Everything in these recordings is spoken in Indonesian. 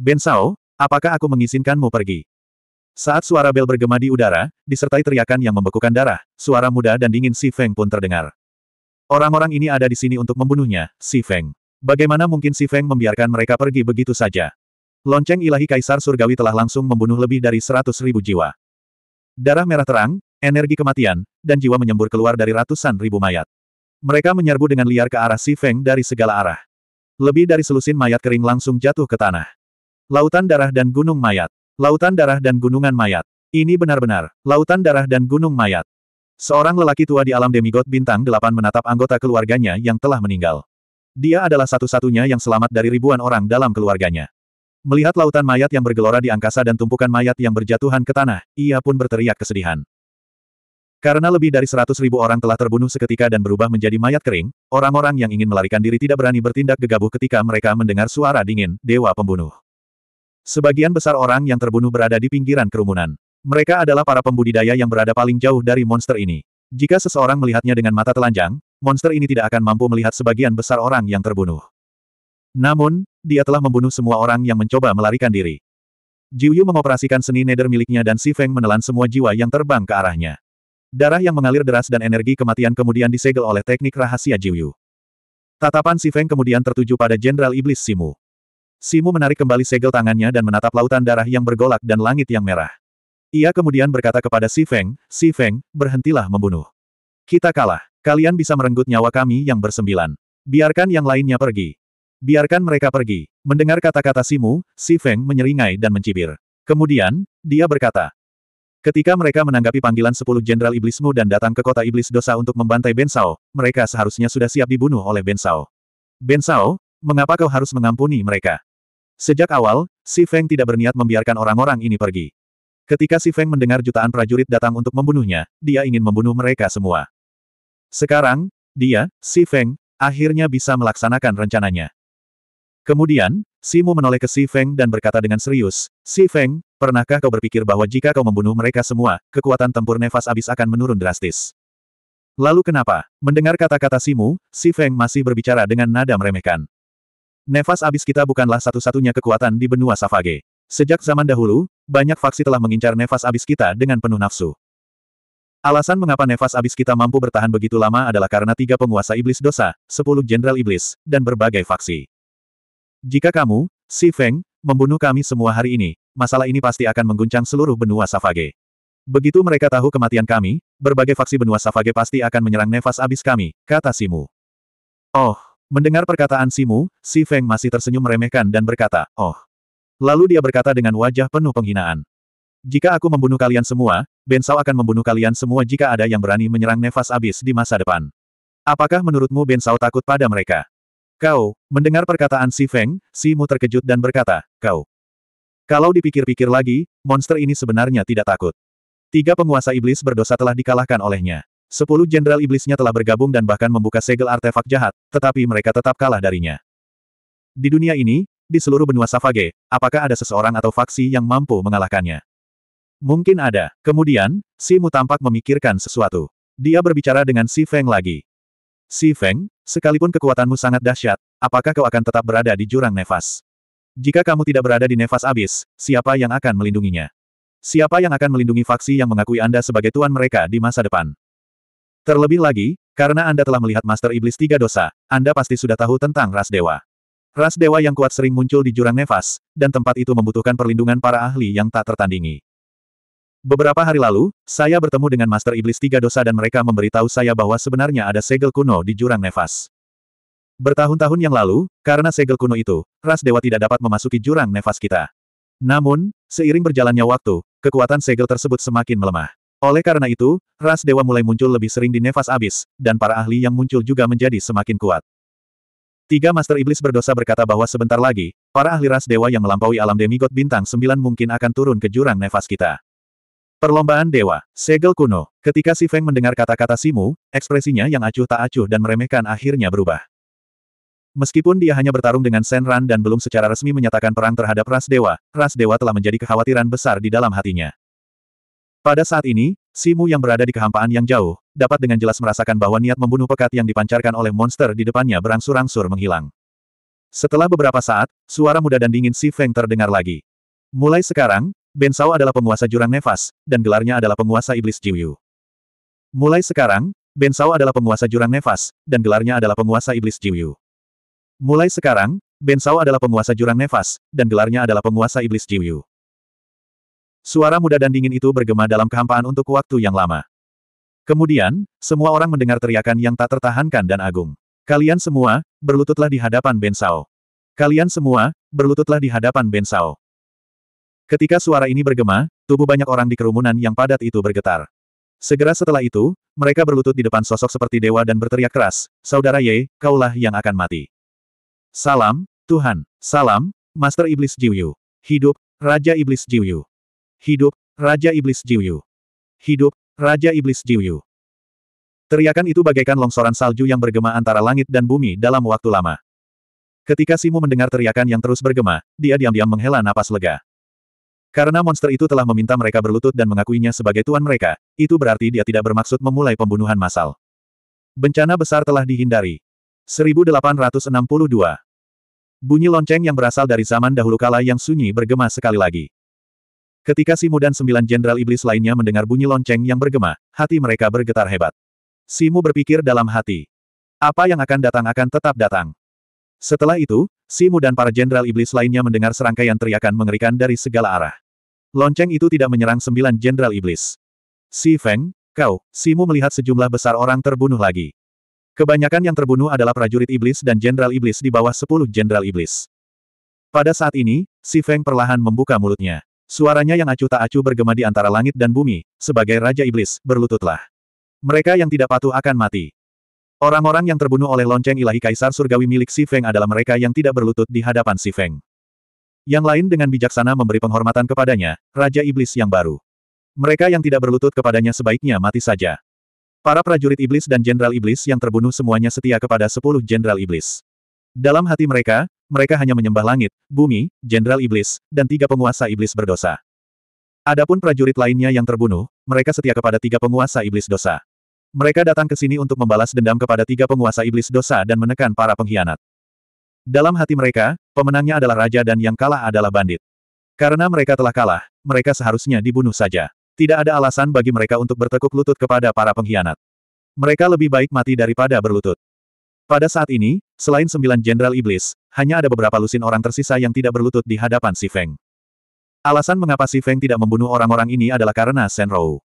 Ben Sao, apakah aku mengizinkanmu pergi? Saat suara bel bergema di udara, disertai teriakan yang membekukan darah, suara muda dan dingin Si Feng pun terdengar. Orang-orang ini ada di sini untuk membunuhnya, Si Feng. Bagaimana mungkin Si Feng membiarkan mereka pergi begitu saja? Lonceng ilahi Kaisar Surgawi telah langsung membunuh lebih dari seratus ribu jiwa. Darah merah terang, energi kematian, dan jiwa menyembur keluar dari ratusan ribu mayat. Mereka menyerbu dengan liar ke arah Si Feng dari segala arah. Lebih dari selusin mayat kering langsung jatuh ke tanah. Lautan Darah dan Gunung Mayat. Lautan Darah dan Gunungan Mayat. Ini benar-benar, Lautan Darah dan Gunung Mayat. Seorang lelaki tua di alam demigod bintang delapan menatap anggota keluarganya yang telah meninggal. Dia adalah satu-satunya yang selamat dari ribuan orang dalam keluarganya. Melihat lautan mayat yang bergelora di angkasa dan tumpukan mayat yang berjatuhan ke tanah, ia pun berteriak kesedihan. Karena lebih dari seratus ribu orang telah terbunuh seketika dan berubah menjadi mayat kering, orang-orang yang ingin melarikan diri tidak berani bertindak gegabah ketika mereka mendengar suara dingin, Dewa Pembunuh. Sebagian besar orang yang terbunuh berada di pinggiran kerumunan. Mereka adalah para pembudidaya yang berada paling jauh dari monster ini. Jika seseorang melihatnya dengan mata telanjang, monster ini tidak akan mampu melihat sebagian besar orang yang terbunuh. Namun, dia telah membunuh semua orang yang mencoba melarikan diri. Jiuyu mengoperasikan seni nether miliknya dan Si Feng menelan semua jiwa yang terbang ke arahnya. Darah yang mengalir deras dan energi kematian kemudian disegel oleh teknik rahasia Jiuyu. Tatapan Si Feng kemudian tertuju pada Jenderal Iblis Simu. Simu menarik kembali segel tangannya dan menatap lautan darah yang bergolak dan langit yang merah. Ia kemudian berkata kepada Si Feng, Si Feng, berhentilah membunuh. Kita kalah. Kalian bisa merenggut nyawa kami yang bersembilan. Biarkan yang lainnya pergi. Biarkan mereka pergi. Mendengar kata-kata Simu, Si Feng menyeringai dan mencibir. Kemudian, dia berkata, Ketika mereka menanggapi panggilan sepuluh Jenderal Iblismu dan datang ke kota Iblis Dosa untuk membantai Bensao, mereka seharusnya sudah siap dibunuh oleh Bensao. Bensao, mengapa kau harus mengampuni mereka? Sejak awal, Si Feng tidak berniat membiarkan orang-orang ini pergi. Ketika Si Feng mendengar jutaan prajurit datang untuk membunuhnya, dia ingin membunuh mereka semua. Sekarang, dia, Si Feng, akhirnya bisa melaksanakan rencananya. Kemudian, Simu menoleh ke Si Feng dan berkata dengan serius, Si Feng, pernahkah kau berpikir bahwa jika kau membunuh mereka semua, kekuatan tempur nefas abis akan menurun drastis? Lalu kenapa? Mendengar kata-kata Simu, Si Feng masih berbicara dengan nada meremehkan. Nefas abis kita bukanlah satu-satunya kekuatan di benua Savage. Sejak zaman dahulu, banyak faksi telah mengincar nefas abis kita dengan penuh nafsu. Alasan mengapa nefas abis kita mampu bertahan begitu lama adalah karena tiga penguasa iblis dosa, sepuluh jenderal iblis, dan berbagai faksi. Jika kamu, Si Feng, membunuh kami semua hari ini, masalah ini pasti akan mengguncang seluruh benua Savage. Begitu mereka tahu kematian kami, berbagai faksi benua Savage pasti akan menyerang nefas abis kami, kata Simu. Oh, Mendengar perkataan Simu, Si Feng masih tersenyum meremehkan dan berkata, Oh. Lalu dia berkata dengan wajah penuh penghinaan. Jika aku membunuh kalian semua, Ben Sao akan membunuh kalian semua jika ada yang berani menyerang nefas abis di masa depan. Apakah menurutmu Ben Sao takut pada mereka? Kau, mendengar perkataan Si Feng, Simu terkejut dan berkata, Kau. Kalau dipikir-pikir lagi, monster ini sebenarnya tidak takut. Tiga penguasa iblis berdosa telah dikalahkan olehnya. Sepuluh jenderal iblisnya telah bergabung dan bahkan membuka segel artefak jahat, tetapi mereka tetap kalah darinya. Di dunia ini, di seluruh benua Savage, apakah ada seseorang atau faksi yang mampu mengalahkannya? Mungkin ada. Kemudian, Si Mu tampak memikirkan sesuatu. Dia berbicara dengan Si Feng lagi. Si Feng, sekalipun kekuatanmu sangat dahsyat, apakah kau akan tetap berada di jurang nefas? Jika kamu tidak berada di nefas abis, siapa yang akan melindunginya? Siapa yang akan melindungi faksi yang mengakui Anda sebagai tuan mereka di masa depan? Terlebih lagi, karena Anda telah melihat Master Iblis Tiga Dosa, Anda pasti sudah tahu tentang ras dewa. Ras dewa yang kuat sering muncul di jurang nefas, dan tempat itu membutuhkan perlindungan para ahli yang tak tertandingi. Beberapa hari lalu, saya bertemu dengan Master Iblis Tiga Dosa dan mereka memberitahu saya bahwa sebenarnya ada segel kuno di jurang nefas. Bertahun-tahun yang lalu, karena segel kuno itu, ras dewa tidak dapat memasuki jurang nefas kita. Namun, seiring berjalannya waktu, kekuatan segel tersebut semakin melemah. Oleh karena itu, ras dewa mulai muncul lebih sering di nefas abis, dan para ahli yang muncul juga menjadi semakin kuat. Tiga Master Iblis berdosa berkata bahwa sebentar lagi, para ahli ras dewa yang melampaui alam demigod bintang sembilan mungkin akan turun ke jurang nefas kita. Perlombaan Dewa, Segel Kuno. Ketika Si Feng mendengar kata-kata Simu, ekspresinya yang acuh tak acuh dan meremehkan akhirnya berubah. Meskipun dia hanya bertarung dengan Senran dan belum secara resmi menyatakan perang terhadap Ras Dewa, Ras Dewa telah menjadi kekhawatiran besar di dalam hatinya. Pada saat ini, Simu yang berada di kehampaan yang jauh, dapat dengan jelas merasakan bahwa niat membunuh pekat yang dipancarkan oleh monster di depannya berangsur-angsur menghilang. Setelah beberapa saat, suara muda dan dingin Si Feng terdengar lagi. Mulai sekarang, Ben Sao adalah penguasa jurang nefas, dan gelarnya adalah penguasa iblis Jiuyu. Mulai sekarang, Ben Sao adalah penguasa jurang nefas, dan gelarnya adalah penguasa iblis Jiuyu. Mulai sekarang, Ben Sao adalah penguasa jurang nefas, dan gelarnya adalah penguasa iblis Jiuyu. Suara muda dan dingin itu bergema dalam kehampaan untuk waktu yang lama. Kemudian, semua orang mendengar teriakan yang tak tertahankan dan agung. Kalian semua, berlututlah di hadapan Bensao. Kalian semua, berlututlah di hadapan Bensao. Ketika suara ini bergema, tubuh banyak orang di kerumunan yang padat itu bergetar. Segera setelah itu, mereka berlutut di depan sosok seperti dewa dan berteriak keras, Saudara Ye, kaulah yang akan mati. Salam, Tuhan. Salam, Master Iblis Jiuyu. Hidup, Raja Iblis Jiuyu. Hidup, Raja Iblis Jiuyu. Hidup, Raja Iblis Jiuyu. Teriakan itu bagaikan longsoran salju yang bergema antara langit dan bumi dalam waktu lama. Ketika Simu mendengar teriakan yang terus bergema, dia diam-diam menghela napas lega. Karena monster itu telah meminta mereka berlutut dan mengakuinya sebagai tuan mereka, itu berarti dia tidak bermaksud memulai pembunuhan massal. Bencana besar telah dihindari. 1862 Bunyi lonceng yang berasal dari zaman dahulu kala yang sunyi bergema sekali lagi. Ketika Simu dan sembilan jenderal iblis lainnya mendengar bunyi lonceng yang bergema, hati mereka bergetar hebat. Simu berpikir dalam hati. Apa yang akan datang akan tetap datang. Setelah itu, Simu dan para jenderal iblis lainnya mendengar serangkaian teriakan mengerikan dari segala arah. Lonceng itu tidak menyerang sembilan jenderal iblis. Si Feng, kau, Simu melihat sejumlah besar orang terbunuh lagi. Kebanyakan yang terbunuh adalah prajurit iblis dan jenderal iblis di bawah sepuluh jenderal iblis. Pada saat ini, Si Feng perlahan membuka mulutnya. Suaranya yang acuh tak acuh bergema di antara langit dan bumi, sebagai Raja Iblis, berlututlah. Mereka yang tidak patuh akan mati. Orang-orang yang terbunuh oleh lonceng ilahi kaisar surgawi milik Si Feng adalah mereka yang tidak berlutut di hadapan Si Feng. Yang lain dengan bijaksana memberi penghormatan kepadanya, Raja Iblis yang baru. Mereka yang tidak berlutut kepadanya sebaiknya mati saja. Para prajurit iblis dan jenderal iblis yang terbunuh semuanya setia kepada sepuluh jenderal iblis. Dalam hati mereka, mereka hanya menyembah langit, bumi, jenderal iblis, dan tiga penguasa iblis berdosa. Adapun prajurit lainnya yang terbunuh, mereka setia kepada tiga penguasa iblis dosa. Mereka datang ke sini untuk membalas dendam kepada tiga penguasa iblis dosa dan menekan para pengkhianat. Dalam hati mereka, pemenangnya adalah raja dan yang kalah adalah bandit. Karena mereka telah kalah, mereka seharusnya dibunuh saja. Tidak ada alasan bagi mereka untuk bertekuk lutut kepada para pengkhianat. Mereka lebih baik mati daripada berlutut. Pada saat ini, selain sembilan jenderal iblis, hanya ada beberapa lusin orang tersisa yang tidak berlutut di hadapan Si Feng. Alasan mengapa Si Feng tidak membunuh orang-orang ini adalah karena Shen Rou.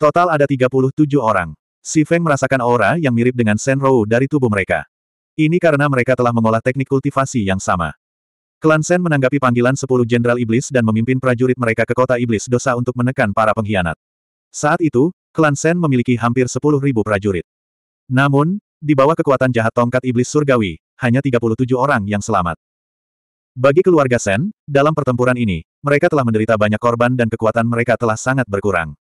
Total ada 37 orang. Si Feng merasakan aura yang mirip dengan Shen Rou dari tubuh mereka. Ini karena mereka telah mengolah teknik kultivasi yang sama. Klan Shen menanggapi panggilan 10 jenderal iblis dan memimpin prajurit mereka ke kota iblis dosa untuk menekan para pengkhianat. Saat itu, klan Shen memiliki hampir 10.000 prajurit. Namun, di bawah kekuatan jahat tongkat iblis surgawi, hanya 37 orang yang selamat. Bagi keluarga Sen, dalam pertempuran ini, mereka telah menderita banyak korban dan kekuatan mereka telah sangat berkurang.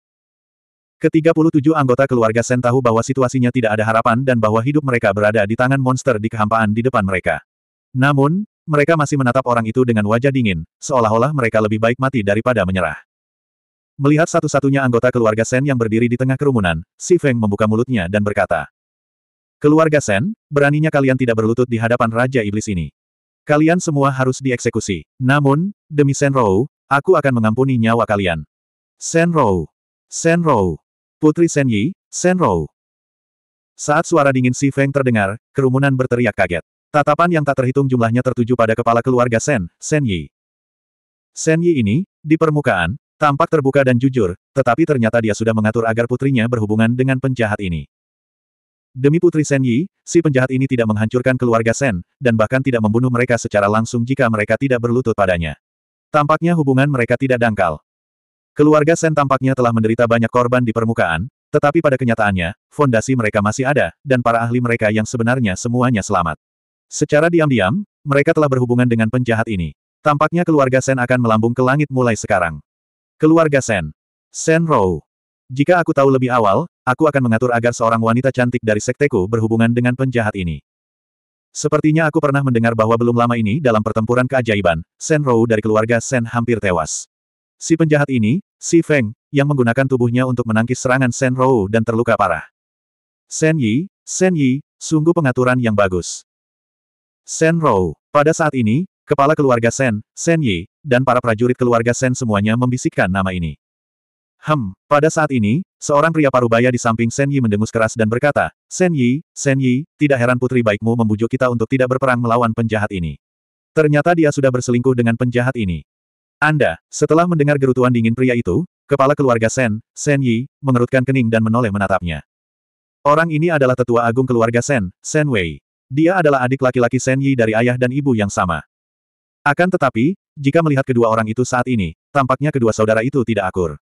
Ketiga puluh tujuh anggota keluarga Sen tahu bahwa situasinya tidak ada harapan dan bahwa hidup mereka berada di tangan monster di kehampaan di depan mereka. Namun, mereka masih menatap orang itu dengan wajah dingin, seolah-olah mereka lebih baik mati daripada menyerah. Melihat satu-satunya anggota keluarga Sen yang berdiri di tengah kerumunan, Si Feng membuka mulutnya dan berkata, Keluarga Sen, beraninya kalian tidak berlutut di hadapan Raja Iblis ini. Kalian semua harus dieksekusi. Namun, demi Sen Rou, aku akan mengampuni nyawa kalian. Sen Rou. Sen Rou. Putri Sen Yi, Sen Rou. Saat suara dingin Si Feng terdengar, kerumunan berteriak kaget. Tatapan yang tak terhitung jumlahnya tertuju pada kepala keluarga Sen, Sen Yi. Sen Yi ini, di permukaan, tampak terbuka dan jujur, tetapi ternyata dia sudah mengatur agar putrinya berhubungan dengan penjahat ini. Demi putri Shen Yi, si penjahat ini tidak menghancurkan keluarga Shen, dan bahkan tidak membunuh mereka secara langsung jika mereka tidak berlutut padanya. Tampaknya hubungan mereka tidak dangkal. Keluarga Shen tampaknya telah menderita banyak korban di permukaan, tetapi pada kenyataannya, fondasi mereka masih ada, dan para ahli mereka yang sebenarnya semuanya selamat. Secara diam-diam, mereka telah berhubungan dengan penjahat ini. Tampaknya keluarga Shen akan melambung ke langit mulai sekarang. Keluarga Shen. Shen Rou. Jika aku tahu lebih awal, aku akan mengatur agar seorang wanita cantik dari sekteku berhubungan dengan penjahat ini. Sepertinya aku pernah mendengar bahwa belum lama ini dalam pertempuran keajaiban, Sen Rou dari keluarga Sen hampir tewas. Si penjahat ini, Si Feng, yang menggunakan tubuhnya untuk menangkis serangan Sen Rou dan terluka parah. Sen Yi, Sen Yi, sungguh pengaturan yang bagus. Sen Rou, pada saat ini, kepala keluarga Sen, Sen Yi, dan para prajurit keluarga Sen semuanya membisikkan nama ini. Hem, pada saat ini, seorang pria parubaya di samping Shen Yi mendengus keras dan berkata, Shen Yi, Shen Yi, tidak heran putri baikmu membujuk kita untuk tidak berperang melawan penjahat ini. Ternyata dia sudah berselingkuh dengan penjahat ini. Anda, setelah mendengar gerutuan dingin pria itu, kepala keluarga Shen, Shen Yi, mengerutkan kening dan menoleh menatapnya. Orang ini adalah tetua agung keluarga Shen, Shen Wei. Dia adalah adik laki-laki Shen Yi dari ayah dan ibu yang sama. Akan tetapi, jika melihat kedua orang itu saat ini, tampaknya kedua saudara itu tidak akur.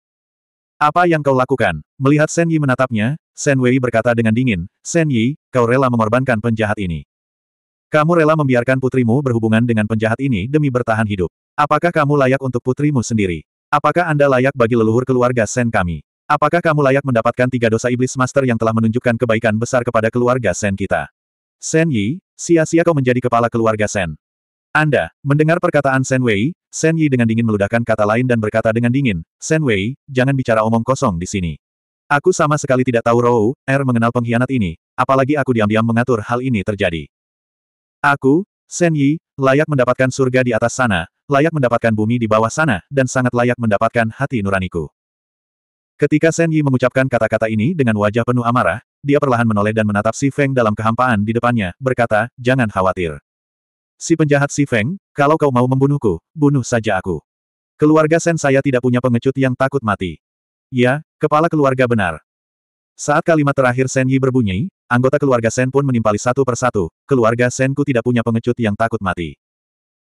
Apa yang kau lakukan? Melihat Shen Yi menatapnya, Shen Wei berkata dengan dingin, Shen Yi, kau rela mengorbankan penjahat ini. Kamu rela membiarkan putrimu berhubungan dengan penjahat ini demi bertahan hidup. Apakah kamu layak untuk putrimu sendiri? Apakah Anda layak bagi leluhur keluarga Sen kami? Apakah kamu layak mendapatkan tiga dosa iblis master yang telah menunjukkan kebaikan besar kepada keluarga Sen kita? Sen Yi, sia-sia kau menjadi kepala keluarga Sen. Anda, mendengar perkataan Shen Wei, Shen Yi dengan dingin meludahkan kata lain dan berkata dengan dingin, Shen Wei, jangan bicara omong kosong di sini. Aku sama sekali tidak tahu Rou, Er mengenal pengkhianat ini, apalagi aku diam-diam mengatur hal ini terjadi. Aku, Shen Yi, layak mendapatkan surga di atas sana, layak mendapatkan bumi di bawah sana, dan sangat layak mendapatkan hati nuraniku. Ketika Shen Yi mengucapkan kata-kata ini dengan wajah penuh amarah, dia perlahan menoleh dan menatap Si Feng dalam kehampaan di depannya, berkata, jangan khawatir. Si penjahat Si Feng, kalau kau mau membunuhku, bunuh saja aku. Keluarga Sen saya tidak punya pengecut yang takut mati. Ya, kepala keluarga benar. Saat kalimat terakhir Sen Yi berbunyi, anggota keluarga Sen pun menimpali satu persatu, keluarga Senku tidak punya pengecut yang takut mati.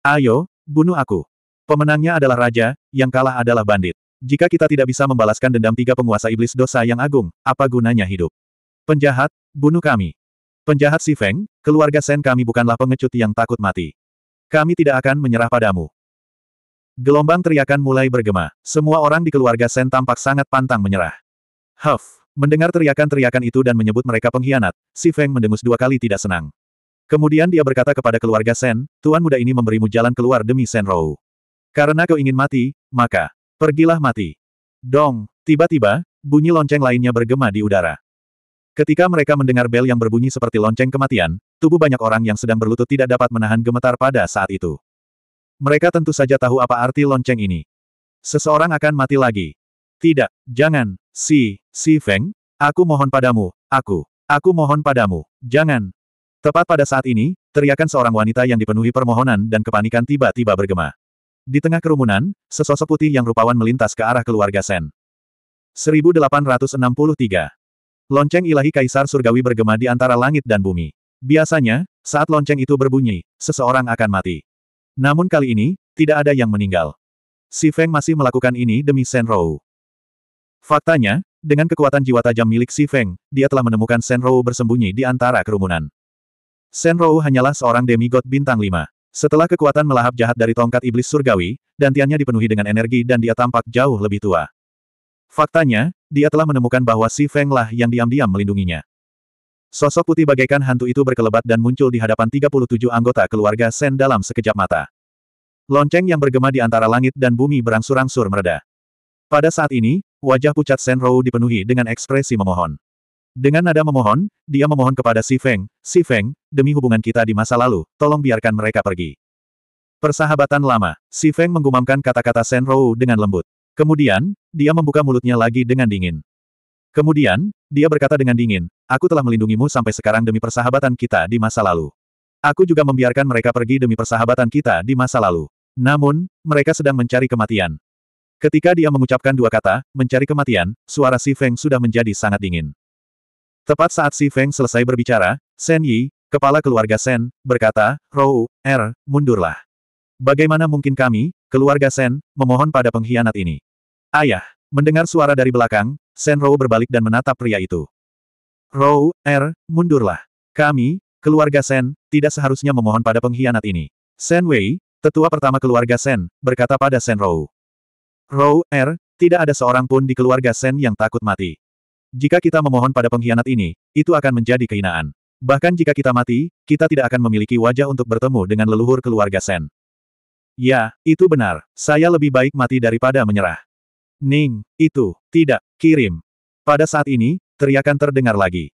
Ayo, bunuh aku. Pemenangnya adalah raja, yang kalah adalah bandit. Jika kita tidak bisa membalaskan dendam tiga penguasa iblis dosa yang agung, apa gunanya hidup? Penjahat, bunuh kami. Penjahat Si Feng, keluarga Sen kami bukanlah pengecut yang takut mati. Kami tidak akan menyerah padamu. Gelombang teriakan mulai bergema. Semua orang di keluarga Sen tampak sangat pantang menyerah. Huff! Mendengar teriakan-teriakan itu dan menyebut mereka pengkhianat, Si Feng mendengus dua kali tidak senang. Kemudian dia berkata kepada keluarga Sen, Tuan muda ini memberimu jalan keluar demi Sen Rou. Karena kau ingin mati, maka pergilah mati. Dong, tiba-tiba, bunyi lonceng lainnya bergema di udara. Ketika mereka mendengar bel yang berbunyi seperti lonceng kematian, tubuh banyak orang yang sedang berlutut tidak dapat menahan gemetar pada saat itu. Mereka tentu saja tahu apa arti lonceng ini. Seseorang akan mati lagi. Tidak, jangan, si, si Feng, aku mohon padamu, aku, aku mohon padamu, jangan. Tepat pada saat ini, teriakan seorang wanita yang dipenuhi permohonan dan kepanikan tiba-tiba bergema. Di tengah kerumunan, sesosok putih yang rupawan melintas ke arah keluarga Sen. 1863 Lonceng ilahi Kaisar Surgawi bergema di antara langit dan bumi. Biasanya, saat lonceng itu berbunyi, seseorang akan mati. Namun kali ini, tidak ada yang meninggal. Si Feng masih melakukan ini demi Shen Rou. Faktanya, dengan kekuatan jiwa tajam milik Si Feng, dia telah menemukan Shen Rou bersembunyi di antara kerumunan. Shen Rou hanyalah seorang demigod bintang lima. Setelah kekuatan melahap jahat dari tongkat iblis surgawi, dantiannya dipenuhi dengan energi dan dia tampak jauh lebih tua. Faktanya, dia telah menemukan bahwa si Feng lah yang diam-diam melindunginya. Sosok putih bagaikan hantu itu berkelebat dan muncul di hadapan 37 anggota keluarga Sen dalam sekejap mata. Lonceng yang bergema di antara langit dan bumi berangsur-angsur mereda. Pada saat ini, wajah pucat Sen Rou dipenuhi dengan ekspresi memohon. Dengan nada memohon, dia memohon kepada Si Feng, Si Feng, demi hubungan kita di masa lalu, tolong biarkan mereka pergi. Persahabatan lama, Si Feng menggumamkan kata-kata Sen Rou dengan lembut. Kemudian, dia membuka mulutnya lagi dengan dingin. Kemudian, dia berkata dengan dingin, aku telah melindungimu sampai sekarang demi persahabatan kita di masa lalu. Aku juga membiarkan mereka pergi demi persahabatan kita di masa lalu. Namun, mereka sedang mencari kematian. Ketika dia mengucapkan dua kata, mencari kematian, suara Si Feng sudah menjadi sangat dingin. Tepat saat Si Feng selesai berbicara, Shen Yi, kepala keluarga Shen, berkata, Rou, Er, mundurlah. Bagaimana mungkin kami, keluarga Shen, memohon pada pengkhianat ini? Ayah, ya, mendengar suara dari belakang, Rou berbalik dan menatap pria itu. Rou, Er, mundurlah. Kami, keluarga Sen, tidak seharusnya memohon pada pengkhianat ini. Sen Wei, tetua pertama keluarga Sen, berkata pada Sen Rou. Rou, Er, tidak ada seorang pun di keluarga Sen yang takut mati. Jika kita memohon pada pengkhianat ini, itu akan menjadi kehinaan. Bahkan jika kita mati, kita tidak akan memiliki wajah untuk bertemu dengan leluhur keluarga Sen. Ya, itu benar. Saya lebih baik mati daripada menyerah. Ning, itu, tidak, kirim. Pada saat ini, teriakan terdengar lagi.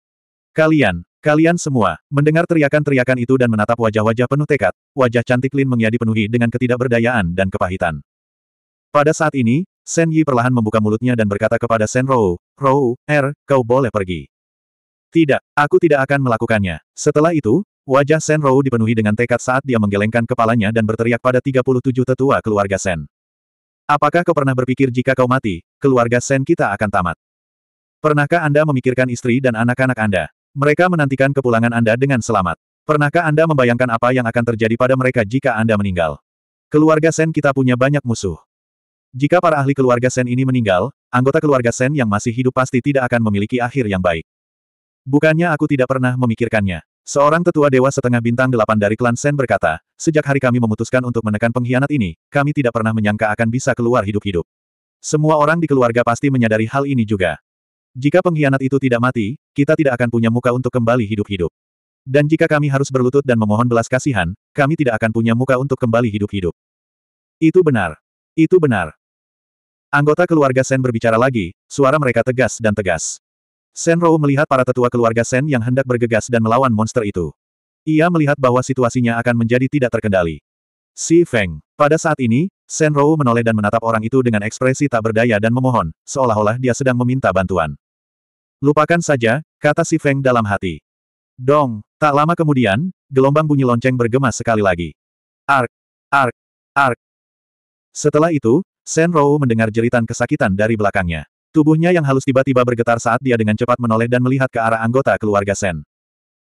Kalian, kalian semua, mendengar teriakan-teriakan itu dan menatap wajah-wajah penuh tekad, wajah cantik Lin Mengya penuhi dengan ketidakberdayaan dan kepahitan. Pada saat ini, Shen Yi perlahan membuka mulutnya dan berkata kepada Shen Rou, Rou, Er, kau boleh pergi. Tidak, aku tidak akan melakukannya. Setelah itu, wajah Shen Rou dipenuhi dengan tekad saat dia menggelengkan kepalanya dan berteriak pada 37 tetua keluarga Shen. Apakah kau pernah berpikir jika kau mati, keluarga Sen kita akan tamat? Pernahkah Anda memikirkan istri dan anak-anak Anda? Mereka menantikan kepulangan Anda dengan selamat. Pernahkah Anda membayangkan apa yang akan terjadi pada mereka jika Anda meninggal? Keluarga Sen kita punya banyak musuh. Jika para ahli keluarga Sen ini meninggal, anggota keluarga Sen yang masih hidup pasti tidak akan memiliki akhir yang baik. Bukannya aku tidak pernah memikirkannya. Seorang tetua dewa setengah bintang delapan dari klan Sen berkata, sejak hari kami memutuskan untuk menekan pengkhianat ini, kami tidak pernah menyangka akan bisa keluar hidup-hidup. Semua orang di keluarga pasti menyadari hal ini juga. Jika pengkhianat itu tidak mati, kita tidak akan punya muka untuk kembali hidup-hidup. Dan jika kami harus berlutut dan memohon belas kasihan, kami tidak akan punya muka untuk kembali hidup-hidup. Itu benar. Itu benar. Anggota keluarga Sen berbicara lagi, suara mereka tegas dan tegas. Ruo melihat para tetua keluarga Sen yang hendak bergegas dan melawan monster itu. Ia melihat bahwa situasinya akan menjadi tidak terkendali. Si Feng. Pada saat ini, Ruo menoleh dan menatap orang itu dengan ekspresi tak berdaya dan memohon, seolah-olah dia sedang meminta bantuan. Lupakan saja, kata si Feng dalam hati. Dong, tak lama kemudian, gelombang bunyi lonceng bergema sekali lagi. Ark, ark, ark. Setelah itu, Sen Rou mendengar jeritan kesakitan dari belakangnya. Tubuhnya yang halus tiba-tiba bergetar saat dia dengan cepat menoleh dan melihat ke arah anggota keluarga Sen.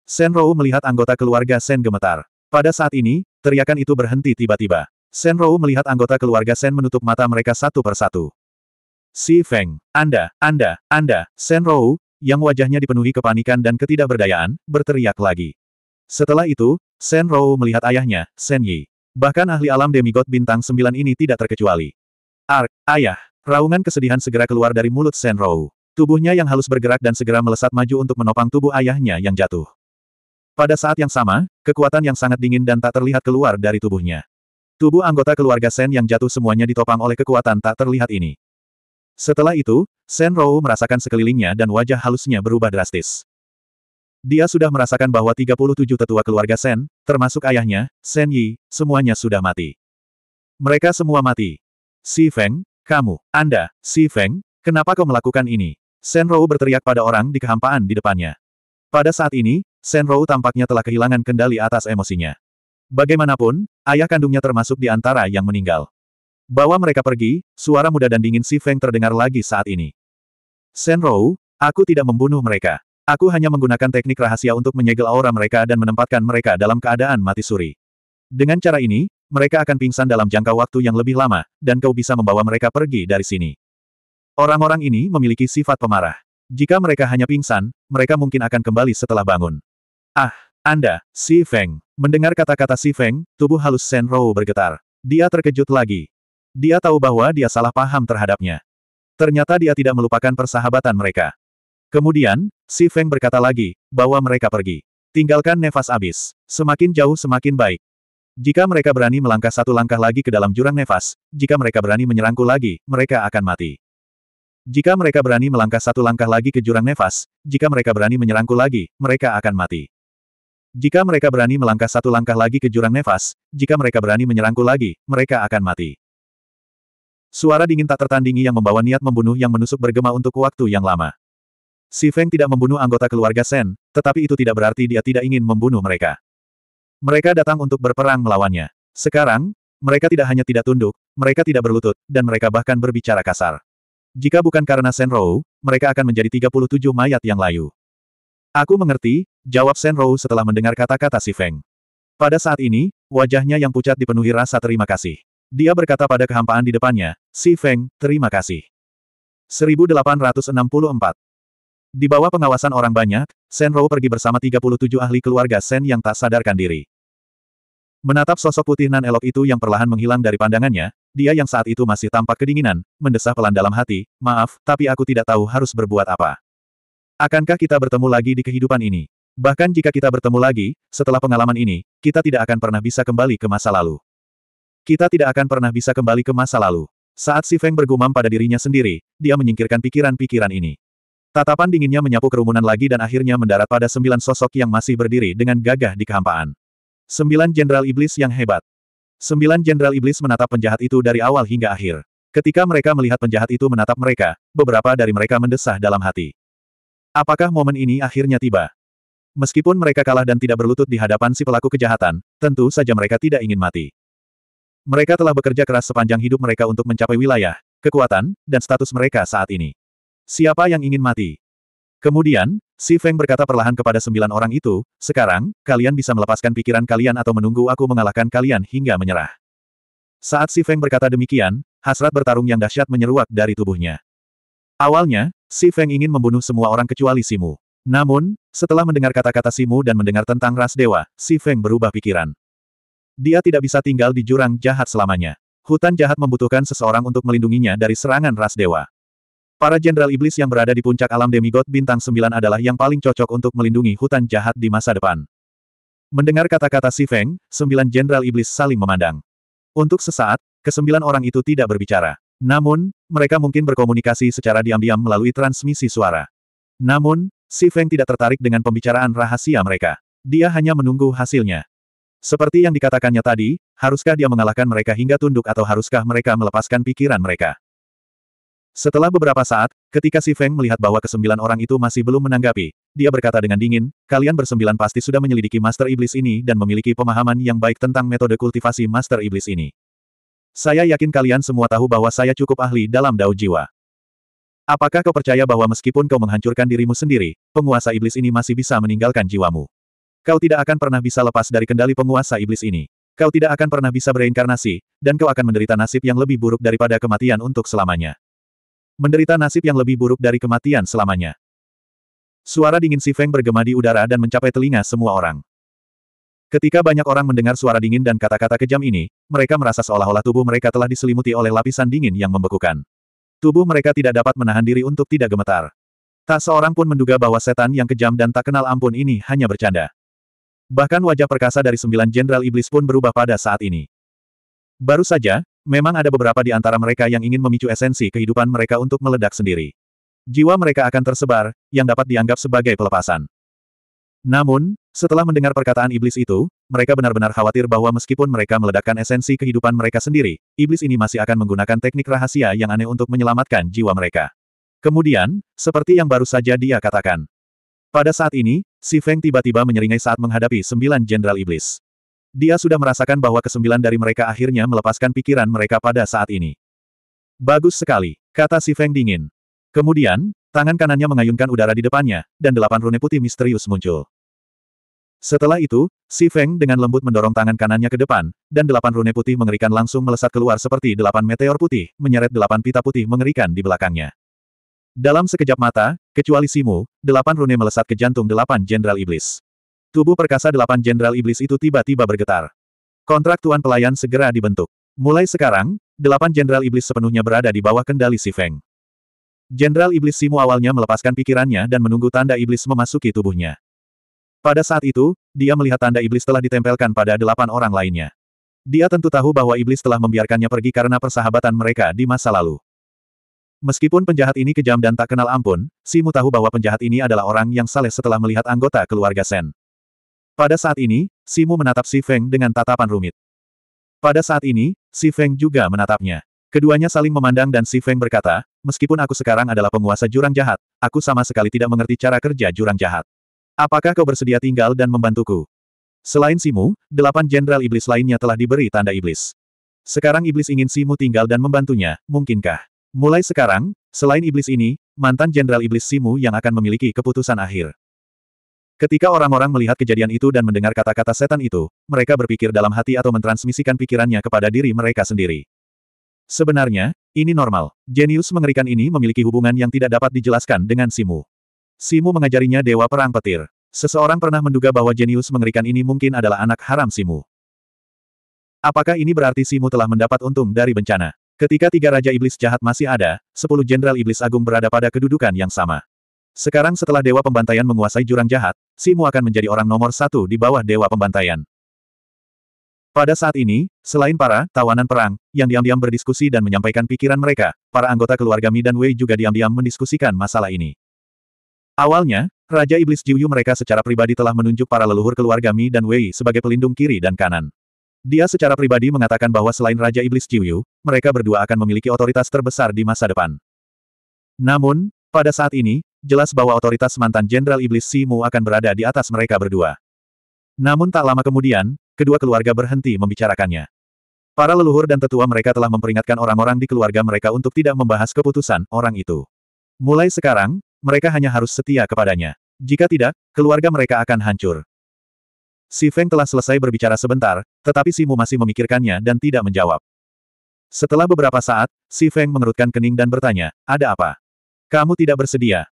Sen Rou melihat anggota keluarga Sen gemetar. Pada saat ini, teriakan itu berhenti tiba-tiba. Sen Rou melihat anggota keluarga Sen menutup mata mereka satu persatu. Si Feng, Anda, Anda, Anda, Sen Rou, yang wajahnya dipenuhi kepanikan dan ketidakberdayaan, berteriak lagi. Setelah itu, Sen Rou melihat ayahnya, Sen Yi. Bahkan ahli alam demigod bintang sembilan ini tidak terkecuali. Ark, ayah. Raungan kesedihan segera keluar dari mulut Shen Rou. Tubuhnya yang halus bergerak dan segera melesat maju untuk menopang tubuh ayahnya yang jatuh. Pada saat yang sama, kekuatan yang sangat dingin dan tak terlihat keluar dari tubuhnya. Tubuh anggota keluarga Sen yang jatuh semuanya ditopang oleh kekuatan tak terlihat ini. Setelah itu, Sen Rou merasakan sekelilingnya dan wajah halusnya berubah drastis. Dia sudah merasakan bahwa 37 tetua keluarga Sen, termasuk ayahnya, Sen Yi, semuanya sudah mati. Mereka semua mati. Si Feng, kamu, Anda, Si Feng, kenapa kau melakukan ini? Rou berteriak pada orang di kehampaan di depannya. Pada saat ini, Rou tampaknya telah kehilangan kendali atas emosinya. Bagaimanapun, ayah kandungnya termasuk di antara yang meninggal. Bawa mereka pergi, suara muda dan dingin Si Feng terdengar lagi saat ini. Rou, aku tidak membunuh mereka. Aku hanya menggunakan teknik rahasia untuk menyegel aura mereka dan menempatkan mereka dalam keadaan mati suri. Dengan cara ini, mereka akan pingsan dalam jangka waktu yang lebih lama, dan kau bisa membawa mereka pergi dari sini. Orang-orang ini memiliki sifat pemarah. Jika mereka hanya pingsan, mereka mungkin akan kembali setelah bangun. Ah, Anda, Si Feng. Mendengar kata-kata Si Feng, tubuh halus Shen Rou bergetar. Dia terkejut lagi. Dia tahu bahwa dia salah paham terhadapnya. Ternyata dia tidak melupakan persahabatan mereka. Kemudian, Si Feng berkata lagi, bahwa mereka pergi. Tinggalkan nefas abis. Semakin jauh semakin baik. Jika mereka berani melangkah satu langkah lagi ke dalam jurang nefas, jika mereka berani menyerangku lagi, mereka akan mati. Jika mereka berani melangkah satu langkah lagi ke jurang nefas, jika mereka berani menyerangku lagi, mereka akan mati. Jika mereka berani melangkah satu langkah lagi ke jurang nefas, jika mereka berani menyerangku lagi, mereka akan mati. Suara dingin tak tertandingi yang membawa niat membunuh yang menusuk bergema untuk waktu yang lama. Si Feng tidak membunuh anggota keluarga Sen, tetapi itu tidak berarti dia tidak ingin membunuh mereka. Mereka datang untuk berperang melawannya. Sekarang, mereka tidak hanya tidak tunduk, mereka tidak berlutut, dan mereka bahkan berbicara kasar. Jika bukan karena Senrou, mereka akan menjadi 37 mayat yang layu. Aku mengerti, jawab Senrou setelah mendengar kata-kata si Feng. Pada saat ini, wajahnya yang pucat dipenuhi rasa terima kasih. Dia berkata pada kehampaan di depannya, Si Feng, terima kasih. 1864 Di bawah pengawasan orang banyak, Senrou pergi bersama 37 ahli keluarga Sen yang tak sadarkan diri. Menatap sosok putih nan elok itu yang perlahan menghilang dari pandangannya, dia yang saat itu masih tampak kedinginan, mendesah pelan dalam hati, maaf, tapi aku tidak tahu harus berbuat apa. Akankah kita bertemu lagi di kehidupan ini? Bahkan jika kita bertemu lagi, setelah pengalaman ini, kita tidak akan pernah bisa kembali ke masa lalu. Kita tidak akan pernah bisa kembali ke masa lalu. Saat Si Feng bergumam pada dirinya sendiri, dia menyingkirkan pikiran-pikiran ini. Tatapan dinginnya menyapu kerumunan lagi dan akhirnya mendarat pada sembilan sosok yang masih berdiri dengan gagah di kehampaan. Sembilan Jenderal Iblis yang hebat. Sembilan Jenderal Iblis menatap penjahat itu dari awal hingga akhir. Ketika mereka melihat penjahat itu menatap mereka, beberapa dari mereka mendesah dalam hati. Apakah momen ini akhirnya tiba? Meskipun mereka kalah dan tidak berlutut di hadapan si pelaku kejahatan, tentu saja mereka tidak ingin mati. Mereka telah bekerja keras sepanjang hidup mereka untuk mencapai wilayah, kekuatan, dan status mereka saat ini. Siapa yang ingin mati? Kemudian, Si Feng berkata perlahan kepada sembilan orang itu, sekarang, kalian bisa melepaskan pikiran kalian atau menunggu aku mengalahkan kalian hingga menyerah. Saat Si Feng berkata demikian, hasrat bertarung yang dahsyat menyeruak dari tubuhnya. Awalnya, Si Feng ingin membunuh semua orang kecuali Simu. Namun, setelah mendengar kata-kata Simu dan mendengar tentang ras dewa, Si Feng berubah pikiran. Dia tidak bisa tinggal di jurang jahat selamanya. Hutan jahat membutuhkan seseorang untuk melindunginya dari serangan ras dewa. Para jenderal iblis yang berada di puncak alam demigod bintang 9 adalah yang paling cocok untuk melindungi hutan jahat di masa depan. Mendengar kata-kata Si Feng, sembilan jenderal iblis saling memandang. Untuk sesaat, kesembilan orang itu tidak berbicara. Namun, mereka mungkin berkomunikasi secara diam-diam melalui transmisi suara. Namun, Si Feng tidak tertarik dengan pembicaraan rahasia mereka. Dia hanya menunggu hasilnya. Seperti yang dikatakannya tadi, haruskah dia mengalahkan mereka hingga tunduk atau haruskah mereka melepaskan pikiran mereka? Setelah beberapa saat, ketika Si Feng melihat bahwa kesembilan orang itu masih belum menanggapi, dia berkata dengan dingin, kalian bersembilan pasti sudah menyelidiki Master Iblis ini dan memiliki pemahaman yang baik tentang metode kultivasi Master Iblis ini. Saya yakin kalian semua tahu bahwa saya cukup ahli dalam dao jiwa. Apakah kau percaya bahwa meskipun kau menghancurkan dirimu sendiri, penguasa iblis ini masih bisa meninggalkan jiwamu? Kau tidak akan pernah bisa lepas dari kendali penguasa iblis ini. Kau tidak akan pernah bisa bereinkarnasi, dan kau akan menderita nasib yang lebih buruk daripada kematian untuk selamanya menderita nasib yang lebih buruk dari kematian selamanya. Suara dingin Si Feng bergema di udara dan mencapai telinga semua orang. Ketika banyak orang mendengar suara dingin dan kata-kata kejam ini, mereka merasa seolah-olah tubuh mereka telah diselimuti oleh lapisan dingin yang membekukan. Tubuh mereka tidak dapat menahan diri untuk tidak gemetar. Tak seorang pun menduga bahwa setan yang kejam dan tak kenal ampun ini hanya bercanda. Bahkan wajah perkasa dari sembilan jenderal iblis pun berubah pada saat ini. Baru saja, Memang ada beberapa di antara mereka yang ingin memicu esensi kehidupan mereka untuk meledak sendiri. Jiwa mereka akan tersebar, yang dapat dianggap sebagai pelepasan. Namun, setelah mendengar perkataan iblis itu, mereka benar-benar khawatir bahwa meskipun mereka meledakkan esensi kehidupan mereka sendiri, iblis ini masih akan menggunakan teknik rahasia yang aneh untuk menyelamatkan jiwa mereka. Kemudian, seperti yang baru saja dia katakan. Pada saat ini, Si Feng tiba-tiba menyeringai saat menghadapi sembilan jenderal iblis. Dia sudah merasakan bahwa kesembilan dari mereka akhirnya melepaskan pikiran mereka pada saat ini. Bagus sekali, kata si Feng dingin. Kemudian, tangan kanannya mengayunkan udara di depannya, dan delapan rune putih misterius muncul. Setelah itu, si Feng dengan lembut mendorong tangan kanannya ke depan, dan delapan rune putih mengerikan langsung melesat keluar seperti delapan meteor putih, menyeret delapan pita putih mengerikan di belakangnya. Dalam sekejap mata, kecuali Simu, delapan rune melesat ke jantung delapan jenderal iblis. Tubuh perkasa delapan jenderal iblis itu tiba-tiba bergetar. Kontrak Tuan Pelayan segera dibentuk. Mulai sekarang, delapan jenderal iblis sepenuhnya berada di bawah kendali si Feng. Jenderal iblis Simu awalnya melepaskan pikirannya dan menunggu tanda iblis memasuki tubuhnya. Pada saat itu, dia melihat tanda iblis telah ditempelkan pada delapan orang lainnya. Dia tentu tahu bahwa iblis telah membiarkannya pergi karena persahabatan mereka di masa lalu. Meskipun penjahat ini kejam dan tak kenal ampun, Simu tahu bahwa penjahat ini adalah orang yang saleh setelah melihat anggota keluarga Sen. Pada saat ini, Simu menatap Si Feng dengan tatapan rumit. Pada saat ini, Si Feng juga menatapnya. Keduanya saling memandang dan Si Feng berkata, meskipun aku sekarang adalah penguasa jurang jahat, aku sama sekali tidak mengerti cara kerja jurang jahat. Apakah kau bersedia tinggal dan membantuku? Selain Simu, delapan jenderal iblis lainnya telah diberi tanda iblis. Sekarang iblis ingin Simu tinggal dan membantunya, mungkinkah? Mulai sekarang, selain iblis ini, mantan jenderal iblis Simu yang akan memiliki keputusan akhir. Ketika orang-orang melihat kejadian itu dan mendengar kata-kata setan itu, mereka berpikir dalam hati atau mentransmisikan pikirannya kepada diri mereka sendiri. Sebenarnya, ini normal. Jenius mengerikan ini memiliki hubungan yang tidak dapat dijelaskan dengan Simu. Simu mengajarinya Dewa Perang Petir. Seseorang pernah menduga bahwa jenius mengerikan ini mungkin adalah anak haram Simu. Apakah ini berarti Simu telah mendapat untung dari bencana? Ketika tiga Raja Iblis jahat masih ada, sepuluh Jenderal Iblis Agung berada pada kedudukan yang sama. Sekarang setelah Dewa Pembantaian menguasai jurang jahat, Simu akan menjadi orang nomor satu di bawah Dewa Pembantaian. Pada saat ini, selain para tawanan perang, yang diam-diam berdiskusi dan menyampaikan pikiran mereka, para anggota keluarga Mi dan Wei juga diam-diam mendiskusikan masalah ini. Awalnya, Raja Iblis Jiuyu mereka secara pribadi telah menunjuk para leluhur keluarga Mi dan Wei sebagai pelindung kiri dan kanan. Dia secara pribadi mengatakan bahwa selain Raja Iblis Jiuyu, mereka berdua akan memiliki otoritas terbesar di masa depan. Namun, pada saat ini, jelas bahwa otoritas mantan Jenderal Iblis Simu akan berada di atas mereka berdua. Namun tak lama kemudian, kedua keluarga berhenti membicarakannya. Para leluhur dan tetua mereka telah memperingatkan orang-orang di keluarga mereka untuk tidak membahas keputusan orang itu. Mulai sekarang, mereka hanya harus setia kepadanya. Jika tidak, keluarga mereka akan hancur. Si Feng telah selesai berbicara sebentar, tetapi Simu masih memikirkannya dan tidak menjawab. Setelah beberapa saat, Si Feng mengerutkan kening dan bertanya, ada apa? Kamu tidak bersedia.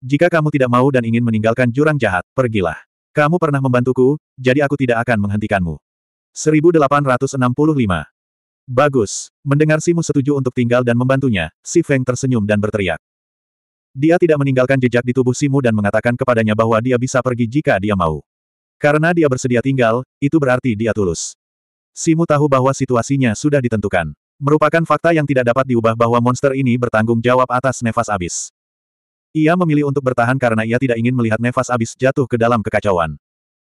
Jika kamu tidak mau dan ingin meninggalkan jurang jahat, pergilah. Kamu pernah membantuku, jadi aku tidak akan menghentikanmu. 1865. Bagus. Mendengar Simu setuju untuk tinggal dan membantunya, Si Feng tersenyum dan berteriak. Dia tidak meninggalkan jejak di tubuh Simu dan mengatakan kepadanya bahwa dia bisa pergi jika dia mau. Karena dia bersedia tinggal, itu berarti dia tulus. Simu tahu bahwa situasinya sudah ditentukan. Merupakan fakta yang tidak dapat diubah bahwa monster ini bertanggung jawab atas nefas abis. Ia memilih untuk bertahan karena ia tidak ingin melihat nefas abis jatuh ke dalam kekacauan.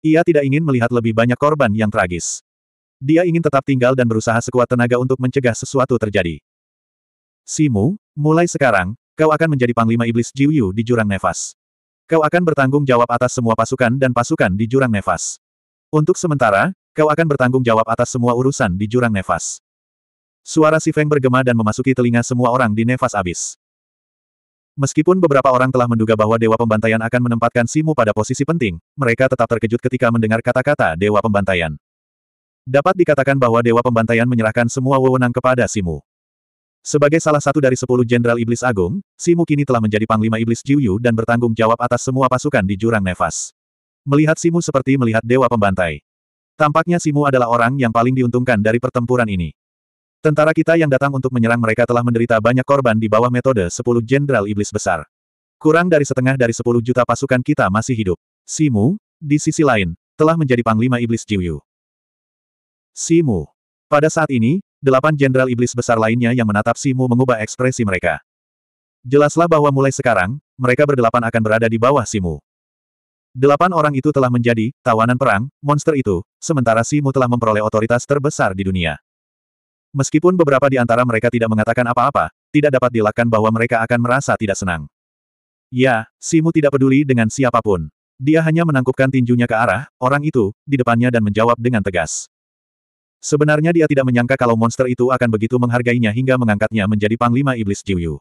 Ia tidak ingin melihat lebih banyak korban yang tragis. Dia ingin tetap tinggal dan berusaha sekuat tenaga untuk mencegah sesuatu terjadi. Simu, mulai sekarang, kau akan menjadi panglima iblis Jiuyu di jurang nefas. Kau akan bertanggung jawab atas semua pasukan dan pasukan di jurang nefas. Untuk sementara, kau akan bertanggung jawab atas semua urusan di jurang nefas. Suara si Feng bergema dan memasuki telinga semua orang di nefas abis. Meskipun beberapa orang telah menduga bahwa Dewa Pembantaian akan menempatkan Simu pada posisi penting, mereka tetap terkejut ketika mendengar kata-kata Dewa Pembantaian. Dapat dikatakan bahwa Dewa Pembantaian menyerahkan semua wewenang kepada Simu. Sebagai salah satu dari sepuluh Jenderal Iblis Agung, Simu kini telah menjadi Panglima Iblis Jiuyu dan bertanggung jawab atas semua pasukan di Jurang Nefas. Melihat Simu seperti melihat Dewa Pembantai. Tampaknya Simu adalah orang yang paling diuntungkan dari pertempuran ini. Tentara kita yang datang untuk menyerang mereka telah menderita banyak korban di bawah metode 10 Jenderal Iblis Besar. Kurang dari setengah dari 10 juta pasukan kita masih hidup. Simu, di sisi lain, telah menjadi Panglima Iblis Jiuyu. Simu. Pada saat ini, delapan Jenderal Iblis Besar lainnya yang menatap Simu mengubah ekspresi mereka. Jelaslah bahwa mulai sekarang, mereka berdelapan akan berada di bawah Simu. Delapan orang itu telah menjadi tawanan perang, monster itu, sementara Simu telah memperoleh otoritas terbesar di dunia. Meskipun beberapa di antara mereka tidak mengatakan apa-apa, tidak dapat dilakukan bahwa mereka akan merasa tidak senang. Ya, Simu tidak peduli dengan siapapun. Dia hanya menangkupkan tinjunya ke arah orang itu di depannya dan menjawab dengan tegas. Sebenarnya dia tidak menyangka kalau monster itu akan begitu menghargainya hingga mengangkatnya menjadi panglima iblis Jiuyu.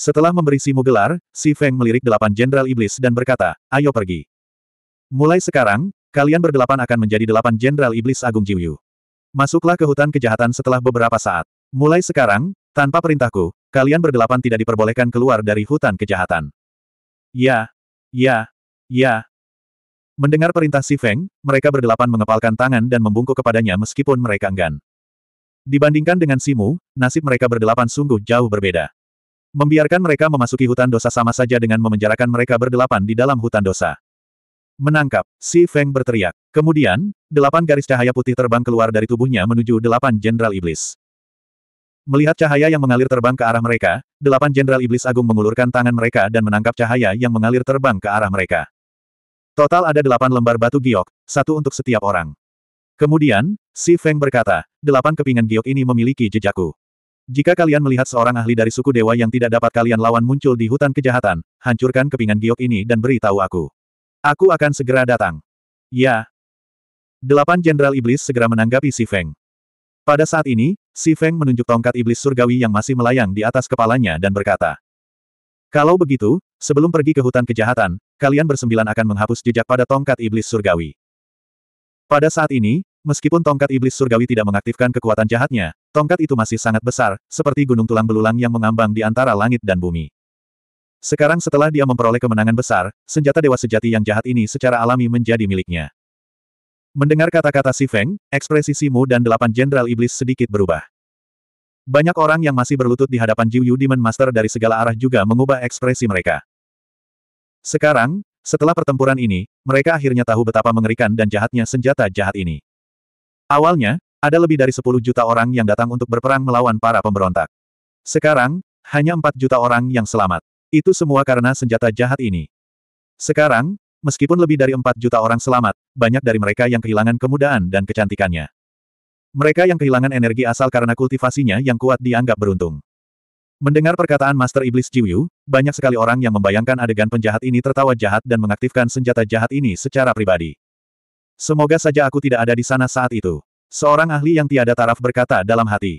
Setelah memberi Simu gelar, Si Feng melirik delapan jenderal iblis dan berkata, ayo pergi. Mulai sekarang, kalian berdelapan akan menjadi delapan jenderal iblis agung Jiuyu. Masuklah ke hutan kejahatan setelah beberapa saat. Mulai sekarang, tanpa perintahku, kalian berdelapan tidak diperbolehkan keluar dari hutan kejahatan. Ya, ya, ya. Mendengar perintah Si Feng, mereka berdelapan mengepalkan tangan dan membungkuk kepadanya meskipun mereka enggan. Dibandingkan dengan Simu, nasib mereka berdelapan sungguh jauh berbeda. Membiarkan mereka memasuki hutan dosa sama saja dengan memenjarakan mereka berdelapan di dalam hutan dosa. Menangkap, si Feng berteriak. Kemudian, delapan garis cahaya putih terbang keluar dari tubuhnya menuju delapan jenderal iblis. Melihat cahaya yang mengalir terbang ke arah mereka, delapan jenderal iblis agung mengulurkan tangan mereka dan menangkap cahaya yang mengalir terbang ke arah mereka. Total ada delapan lembar batu giok, satu untuk setiap orang. Kemudian, si Feng berkata, delapan kepingan giok ini memiliki jejakku. Jika kalian melihat seorang ahli dari suku dewa yang tidak dapat kalian lawan muncul di hutan kejahatan, hancurkan kepingan giok ini dan beritahu aku. Aku akan segera datang. Ya. Delapan Jenderal Iblis segera menanggapi Si Feng. Pada saat ini, Si Feng menunjuk tongkat iblis surgawi yang masih melayang di atas kepalanya dan berkata, Kalau begitu, sebelum pergi ke hutan kejahatan, kalian bersembilan akan menghapus jejak pada tongkat iblis surgawi. Pada saat ini, meskipun tongkat iblis surgawi tidak mengaktifkan kekuatan jahatnya, tongkat itu masih sangat besar, seperti gunung tulang belulang yang mengambang di antara langit dan bumi. Sekarang setelah dia memperoleh kemenangan besar, senjata dewa sejati yang jahat ini secara alami menjadi miliknya. Mendengar kata-kata Si Feng, ekspresi Simu dan delapan jenderal iblis sedikit berubah. Banyak orang yang masih berlutut di hadapan Jiu Yu Demon Master dari segala arah juga mengubah ekspresi mereka. Sekarang, setelah pertempuran ini, mereka akhirnya tahu betapa mengerikan dan jahatnya senjata jahat ini. Awalnya, ada lebih dari 10 juta orang yang datang untuk berperang melawan para pemberontak. Sekarang, hanya 4 juta orang yang selamat. Itu semua karena senjata jahat ini. Sekarang, meskipun lebih dari 4 juta orang selamat, banyak dari mereka yang kehilangan kemudaan dan kecantikannya. Mereka yang kehilangan energi asal karena kultivasinya yang kuat dianggap beruntung. Mendengar perkataan Master Iblis Jiwyu, banyak sekali orang yang membayangkan adegan penjahat ini tertawa jahat dan mengaktifkan senjata jahat ini secara pribadi. Semoga saja aku tidak ada di sana saat itu. Seorang ahli yang tiada taraf berkata dalam hati.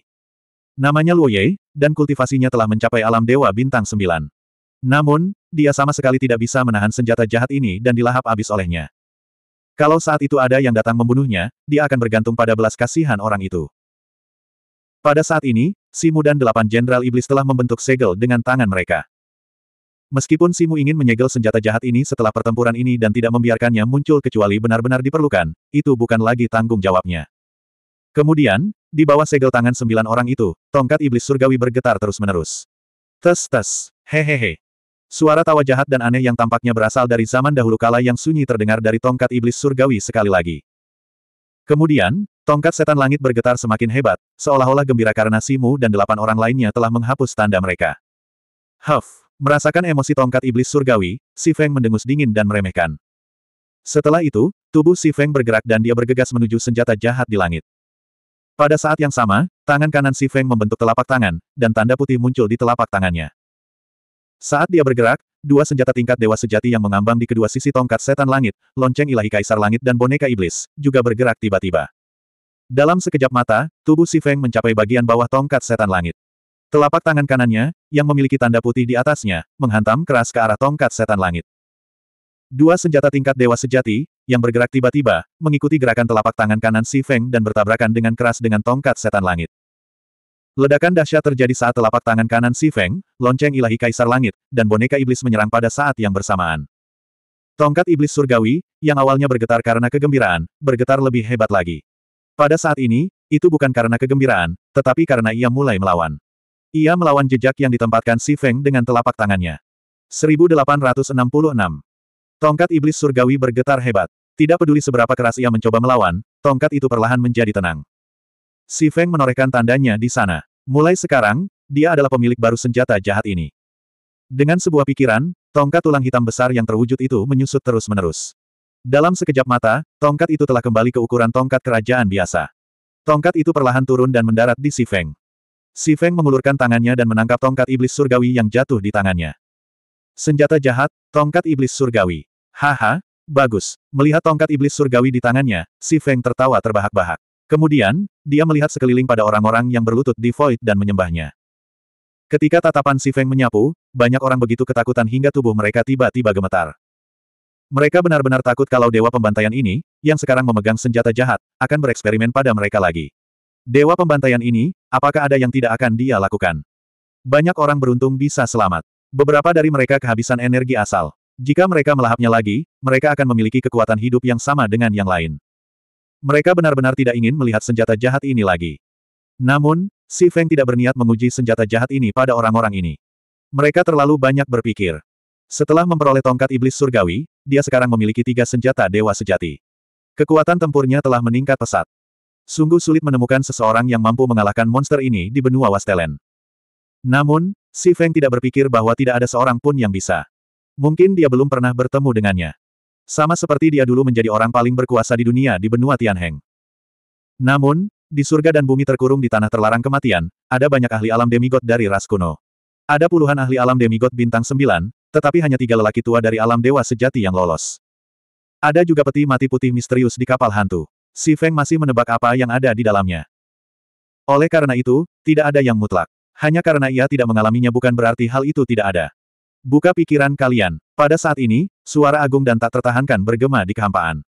Namanya Luo Ye, dan kultivasinya telah mencapai alam dewa bintang 9. Namun, dia sama sekali tidak bisa menahan senjata jahat ini dan dilahap abis olehnya. Kalau saat itu ada yang datang membunuhnya, dia akan bergantung pada belas kasihan orang itu. Pada saat ini, Simu dan delapan jenderal iblis telah membentuk segel dengan tangan mereka. Meskipun Simu ingin menyegel senjata jahat ini setelah pertempuran ini dan tidak membiarkannya muncul kecuali benar-benar diperlukan, itu bukan lagi tanggung jawabnya. Kemudian, di bawah segel tangan sembilan orang itu, tongkat iblis surgawi bergetar terus-menerus. Tes-tes, hehehe. Suara tawa jahat dan aneh yang tampaknya berasal dari zaman dahulu kala yang sunyi terdengar dari tongkat iblis surgawi sekali lagi. Kemudian, tongkat setan langit bergetar semakin hebat, seolah-olah gembira karena Simu dan delapan orang lainnya telah menghapus tanda mereka. Huff! Merasakan emosi tongkat iblis surgawi, Si Feng mendengus dingin dan meremehkan. Setelah itu, tubuh Si Feng bergerak dan dia bergegas menuju senjata jahat di langit. Pada saat yang sama, tangan kanan Si Feng membentuk telapak tangan, dan tanda putih muncul di telapak tangannya. Saat dia bergerak, dua senjata tingkat dewa sejati yang mengambang di kedua sisi tongkat setan langit, lonceng ilahi kaisar langit dan boneka iblis, juga bergerak tiba-tiba. Dalam sekejap mata, tubuh Si Feng mencapai bagian bawah tongkat setan langit. Telapak tangan kanannya, yang memiliki tanda putih di atasnya, menghantam keras ke arah tongkat setan langit. Dua senjata tingkat dewa sejati, yang bergerak tiba-tiba, mengikuti gerakan telapak tangan kanan Si Feng dan bertabrakan dengan keras dengan tongkat setan langit. Ledakan dahsyat terjadi saat telapak tangan kanan Si Feng, lonceng ilahi Kaisar Langit, dan boneka iblis menyerang pada saat yang bersamaan. Tongkat iblis surgawi, yang awalnya bergetar karena kegembiraan, bergetar lebih hebat lagi. Pada saat ini, itu bukan karena kegembiraan, tetapi karena ia mulai melawan. Ia melawan jejak yang ditempatkan Si Feng dengan telapak tangannya. 1866. Tongkat iblis surgawi bergetar hebat. Tidak peduli seberapa keras ia mencoba melawan, tongkat itu perlahan menjadi tenang. Si Feng menorehkan tandanya di sana. Mulai sekarang, dia adalah pemilik baru senjata jahat ini. Dengan sebuah pikiran, tongkat tulang hitam besar yang terwujud itu menyusut terus-menerus. Dalam sekejap mata, tongkat itu telah kembali ke ukuran tongkat kerajaan biasa. Tongkat itu perlahan turun dan mendarat di Si Feng. Si Feng mengulurkan tangannya dan menangkap tongkat iblis surgawi yang jatuh di tangannya. Senjata jahat, tongkat iblis surgawi. Haha, bagus. Melihat tongkat iblis surgawi di tangannya, Si Feng tertawa terbahak-bahak. Kemudian, dia melihat sekeliling pada orang-orang yang berlutut di void dan menyembahnya. Ketika tatapan Si Feng menyapu, banyak orang begitu ketakutan hingga tubuh mereka tiba-tiba gemetar. Mereka benar-benar takut kalau Dewa Pembantaian ini, yang sekarang memegang senjata jahat, akan bereksperimen pada mereka lagi. Dewa Pembantaian ini, apakah ada yang tidak akan dia lakukan? Banyak orang beruntung bisa selamat. Beberapa dari mereka kehabisan energi asal. Jika mereka melahapnya lagi, mereka akan memiliki kekuatan hidup yang sama dengan yang lain. Mereka benar-benar tidak ingin melihat senjata jahat ini lagi. Namun, Si Feng tidak berniat menguji senjata jahat ini pada orang-orang ini. Mereka terlalu banyak berpikir. Setelah memperoleh tongkat iblis surgawi, dia sekarang memiliki tiga senjata dewa sejati. Kekuatan tempurnya telah meningkat pesat. Sungguh sulit menemukan seseorang yang mampu mengalahkan monster ini di benua Wastelen. Namun, Si Feng tidak berpikir bahwa tidak ada seorang pun yang bisa. Mungkin dia belum pernah bertemu dengannya. Sama seperti dia dulu menjadi orang paling berkuasa di dunia di benua Tianheng. Namun, di surga dan bumi terkurung di tanah terlarang kematian, ada banyak ahli alam demigod dari ras kuno. Ada puluhan ahli alam demigod bintang sembilan, tetapi hanya tiga lelaki tua dari alam dewa sejati yang lolos. Ada juga peti mati putih misterius di kapal hantu. Si Feng masih menebak apa yang ada di dalamnya. Oleh karena itu, tidak ada yang mutlak. Hanya karena ia tidak mengalaminya bukan berarti hal itu tidak ada. Buka pikiran kalian. Pada saat ini, suara agung dan tak tertahankan bergema di kehampaan.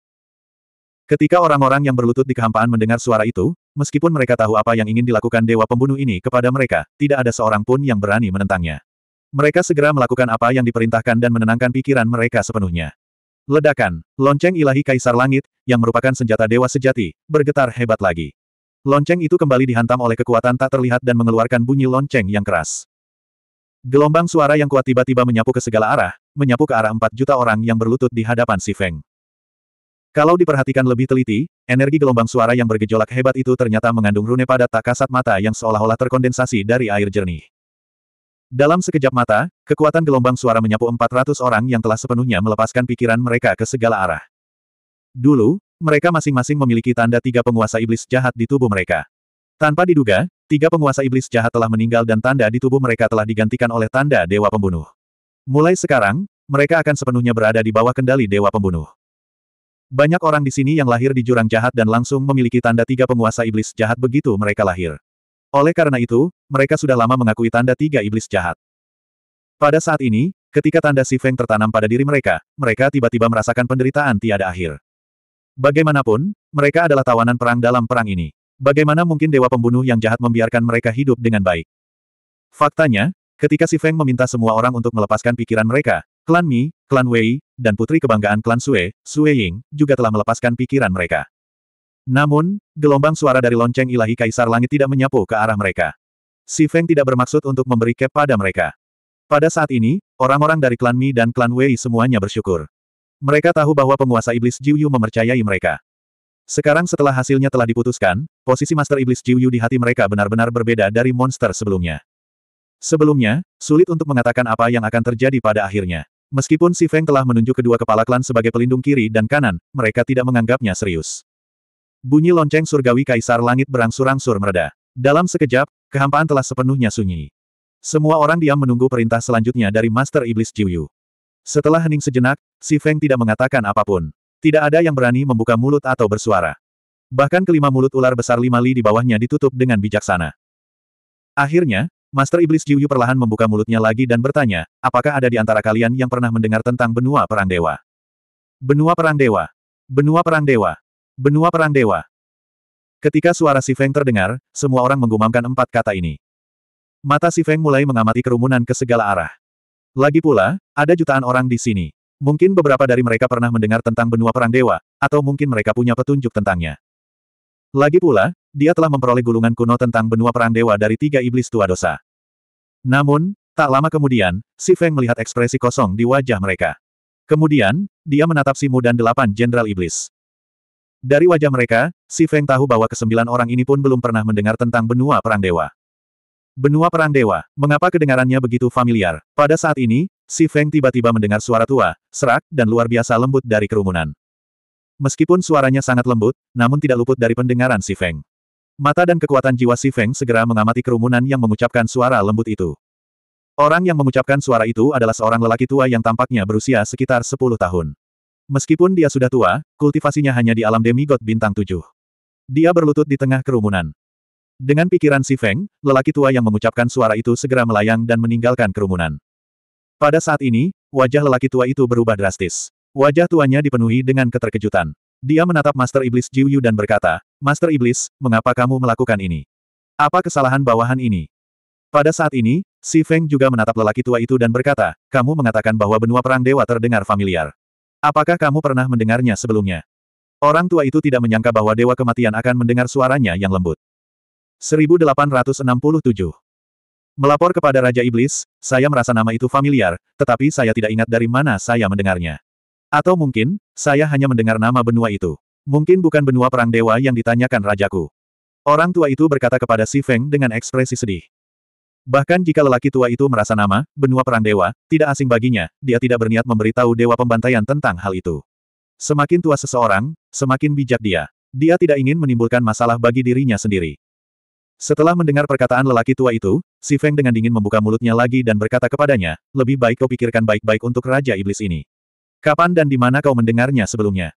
Ketika orang-orang yang berlutut di kehampaan mendengar suara itu, meskipun mereka tahu apa yang ingin dilakukan dewa pembunuh ini kepada mereka, tidak ada seorang pun yang berani menentangnya. Mereka segera melakukan apa yang diperintahkan dan menenangkan pikiran mereka sepenuhnya. Ledakan, lonceng ilahi Kaisar Langit, yang merupakan senjata dewa sejati, bergetar hebat lagi. Lonceng itu kembali dihantam oleh kekuatan tak terlihat dan mengeluarkan bunyi lonceng yang keras. Gelombang suara yang kuat tiba-tiba menyapu ke segala arah, menyapu ke arah empat juta orang yang berlutut di hadapan Si Feng. Kalau diperhatikan lebih teliti, energi gelombang suara yang bergejolak hebat itu ternyata mengandung rune padat tak kasat mata yang seolah-olah terkondensasi dari air jernih. Dalam sekejap mata, kekuatan gelombang suara menyapu 400 orang yang telah sepenuhnya melepaskan pikiran mereka ke segala arah. Dulu, mereka masing-masing memiliki tanda tiga penguasa iblis jahat di tubuh mereka. Tanpa diduga, Tiga penguasa iblis jahat telah meninggal dan tanda di tubuh mereka telah digantikan oleh tanda Dewa Pembunuh. Mulai sekarang, mereka akan sepenuhnya berada di bawah kendali Dewa Pembunuh. Banyak orang di sini yang lahir di jurang jahat dan langsung memiliki tanda tiga penguasa iblis jahat begitu mereka lahir. Oleh karena itu, mereka sudah lama mengakui tanda tiga iblis jahat. Pada saat ini, ketika tanda Si Feng tertanam pada diri mereka, mereka tiba-tiba merasakan penderitaan tiada akhir. Bagaimanapun, mereka adalah tawanan perang dalam perang ini. Bagaimana mungkin dewa pembunuh yang jahat membiarkan mereka hidup dengan baik? Faktanya, ketika si Feng meminta semua orang untuk melepaskan pikiran mereka, klan Mi, klan Wei, dan putri kebanggaan klan Sue, Sue Ying, juga telah melepaskan pikiran mereka. Namun, gelombang suara dari lonceng ilahi Kaisar Langit tidak menyapu ke arah mereka. Si Feng tidak bermaksud untuk memberi cap pada mereka. Pada saat ini, orang-orang dari klan Mi dan klan Wei semuanya bersyukur. Mereka tahu bahwa penguasa iblis Jiu Yu mempercayai mereka. Sekarang setelah hasilnya telah diputuskan, posisi Master Iblis Jiu di hati mereka benar-benar berbeda dari monster sebelumnya. Sebelumnya, sulit untuk mengatakan apa yang akan terjadi pada akhirnya. Meskipun Si Feng telah menunjuk kedua kepala klan sebagai pelindung kiri dan kanan, mereka tidak menganggapnya serius. Bunyi lonceng surgawi kaisar langit berangsur-angsur mereda. Dalam sekejap, kehampaan telah sepenuhnya sunyi. Semua orang diam menunggu perintah selanjutnya dari Master Iblis Jiu Setelah hening sejenak, Si Feng tidak mengatakan apapun. Tidak ada yang berani membuka mulut atau bersuara. Bahkan kelima mulut ular besar lima li di bawahnya ditutup dengan bijaksana. Akhirnya, Master Iblis Jiuyu perlahan membuka mulutnya lagi dan bertanya, apakah ada di antara kalian yang pernah mendengar tentang benua perang dewa? Benua perang dewa. Benua perang dewa. Benua perang dewa. Ketika suara Si Feng terdengar, semua orang menggumamkan empat kata ini. Mata Si Feng mulai mengamati kerumunan ke segala arah. Lagi pula, ada jutaan orang di sini. Mungkin beberapa dari mereka pernah mendengar tentang benua perang dewa, atau mungkin mereka punya petunjuk tentangnya. Lagi pula, dia telah memperoleh gulungan kuno tentang benua perang dewa dari tiga iblis tua dosa. Namun, tak lama kemudian, Si Feng melihat ekspresi kosong di wajah mereka. Kemudian, dia menatap Simu dan delapan jenderal iblis. Dari wajah mereka, Si Feng tahu bahwa kesembilan orang ini pun belum pernah mendengar tentang benua perang dewa. Benua Perang Dewa, mengapa kedengarannya begitu familiar? Pada saat ini, Si Feng tiba-tiba mendengar suara tua, serak, dan luar biasa lembut dari kerumunan. Meskipun suaranya sangat lembut, namun tidak luput dari pendengaran Si Feng. Mata dan kekuatan jiwa Si Feng segera mengamati kerumunan yang mengucapkan suara lembut itu. Orang yang mengucapkan suara itu adalah seorang lelaki tua yang tampaknya berusia sekitar 10 tahun. Meskipun dia sudah tua, kultivasinya hanya di alam demigod bintang tujuh. Dia berlutut di tengah kerumunan. Dengan pikiran Si Feng, lelaki tua yang mengucapkan suara itu segera melayang dan meninggalkan kerumunan. Pada saat ini, wajah lelaki tua itu berubah drastis. Wajah tuanya dipenuhi dengan keterkejutan. Dia menatap Master Iblis Jiu Yu dan berkata, Master Iblis, mengapa kamu melakukan ini? Apa kesalahan bawahan ini? Pada saat ini, Si Feng juga menatap lelaki tua itu dan berkata, kamu mengatakan bahwa benua perang dewa terdengar familiar. Apakah kamu pernah mendengarnya sebelumnya? Orang tua itu tidak menyangka bahwa dewa kematian akan mendengar suaranya yang lembut. 1867 Melapor kepada Raja Iblis, saya merasa nama itu familiar, tetapi saya tidak ingat dari mana saya mendengarnya. Atau mungkin, saya hanya mendengar nama benua itu. Mungkin bukan benua perang dewa yang ditanyakan rajaku. Orang tua itu berkata kepada Si Feng dengan ekspresi sedih. Bahkan jika lelaki tua itu merasa nama, benua perang dewa, tidak asing baginya, dia tidak berniat memberitahu dewa pembantaian tentang hal itu. Semakin tua seseorang, semakin bijak dia. Dia tidak ingin menimbulkan masalah bagi dirinya sendiri. Setelah mendengar perkataan lelaki tua itu, Si Feng dengan dingin membuka mulutnya lagi dan berkata kepadanya, lebih baik kau pikirkan baik-baik untuk Raja Iblis ini. Kapan dan di mana kau mendengarnya sebelumnya?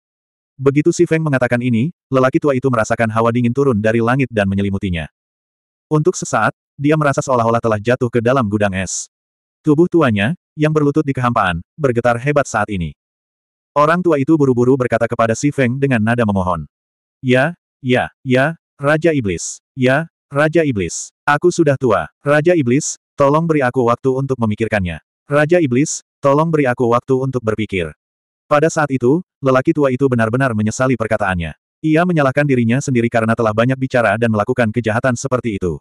Begitu Si Feng mengatakan ini, lelaki tua itu merasakan hawa dingin turun dari langit dan menyelimutinya. Untuk sesaat, dia merasa seolah-olah telah jatuh ke dalam gudang es. Tubuh tuanya, yang berlutut di kehampaan, bergetar hebat saat ini. Orang tua itu buru-buru berkata kepada Si Feng dengan nada memohon. Ya, ya, ya, Raja Iblis, ya, Raja Iblis. Aku sudah tua. Raja Iblis, tolong beri aku waktu untuk memikirkannya. Raja Iblis, tolong beri aku waktu untuk berpikir. Pada saat itu, lelaki tua itu benar-benar menyesali perkataannya. Ia menyalahkan dirinya sendiri karena telah banyak bicara dan melakukan kejahatan seperti itu.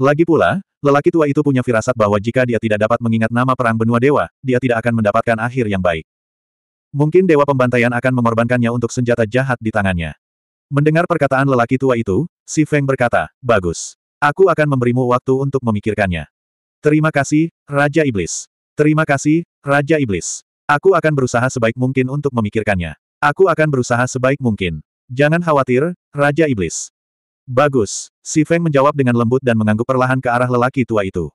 Lagi pula, lelaki tua itu punya firasat bahwa jika dia tidak dapat mengingat nama perang benua dewa, dia tidak akan mendapatkan akhir yang baik. Mungkin dewa pembantaian akan mengorbankannya untuk senjata jahat di tangannya. Mendengar perkataan lelaki tua itu, Si Feng berkata, bagus. Aku akan memberimu waktu untuk memikirkannya. Terima kasih, Raja Iblis. Terima kasih, Raja Iblis. Aku akan berusaha sebaik mungkin untuk memikirkannya. Aku akan berusaha sebaik mungkin. Jangan khawatir, Raja Iblis. Bagus, Si Feng menjawab dengan lembut dan mengangguk perlahan ke arah lelaki tua itu.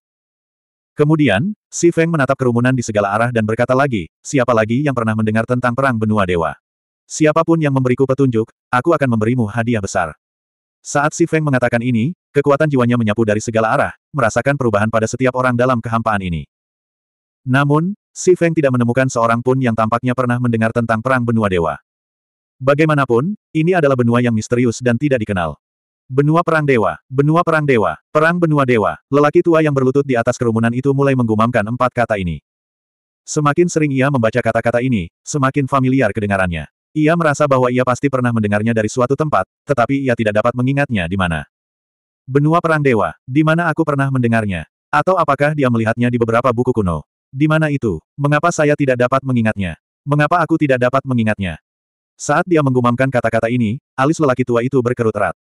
Kemudian, Si Feng menatap kerumunan di segala arah dan berkata lagi, siapa lagi yang pernah mendengar tentang perang benua dewa? Siapapun yang memberiku petunjuk, aku akan memberimu hadiah besar. Saat Si Feng mengatakan ini, kekuatan jiwanya menyapu dari segala arah, merasakan perubahan pada setiap orang dalam kehampaan ini. Namun, Si Feng tidak menemukan seorang pun yang tampaknya pernah mendengar tentang Perang Benua Dewa. Bagaimanapun, ini adalah benua yang misterius dan tidak dikenal. Benua Perang Dewa, Benua Perang Dewa, Perang Benua Dewa, lelaki tua yang berlutut di atas kerumunan itu mulai menggumamkan empat kata ini. Semakin sering ia membaca kata-kata ini, semakin familiar kedengarannya. Ia merasa bahwa ia pasti pernah mendengarnya dari suatu tempat, tetapi ia tidak dapat mengingatnya di mana. Benua Perang Dewa, di mana aku pernah mendengarnya? Atau apakah dia melihatnya di beberapa buku kuno? Di mana itu? Mengapa saya tidak dapat mengingatnya? Mengapa aku tidak dapat mengingatnya? Saat dia menggumamkan kata-kata ini, alis lelaki tua itu berkerut erat.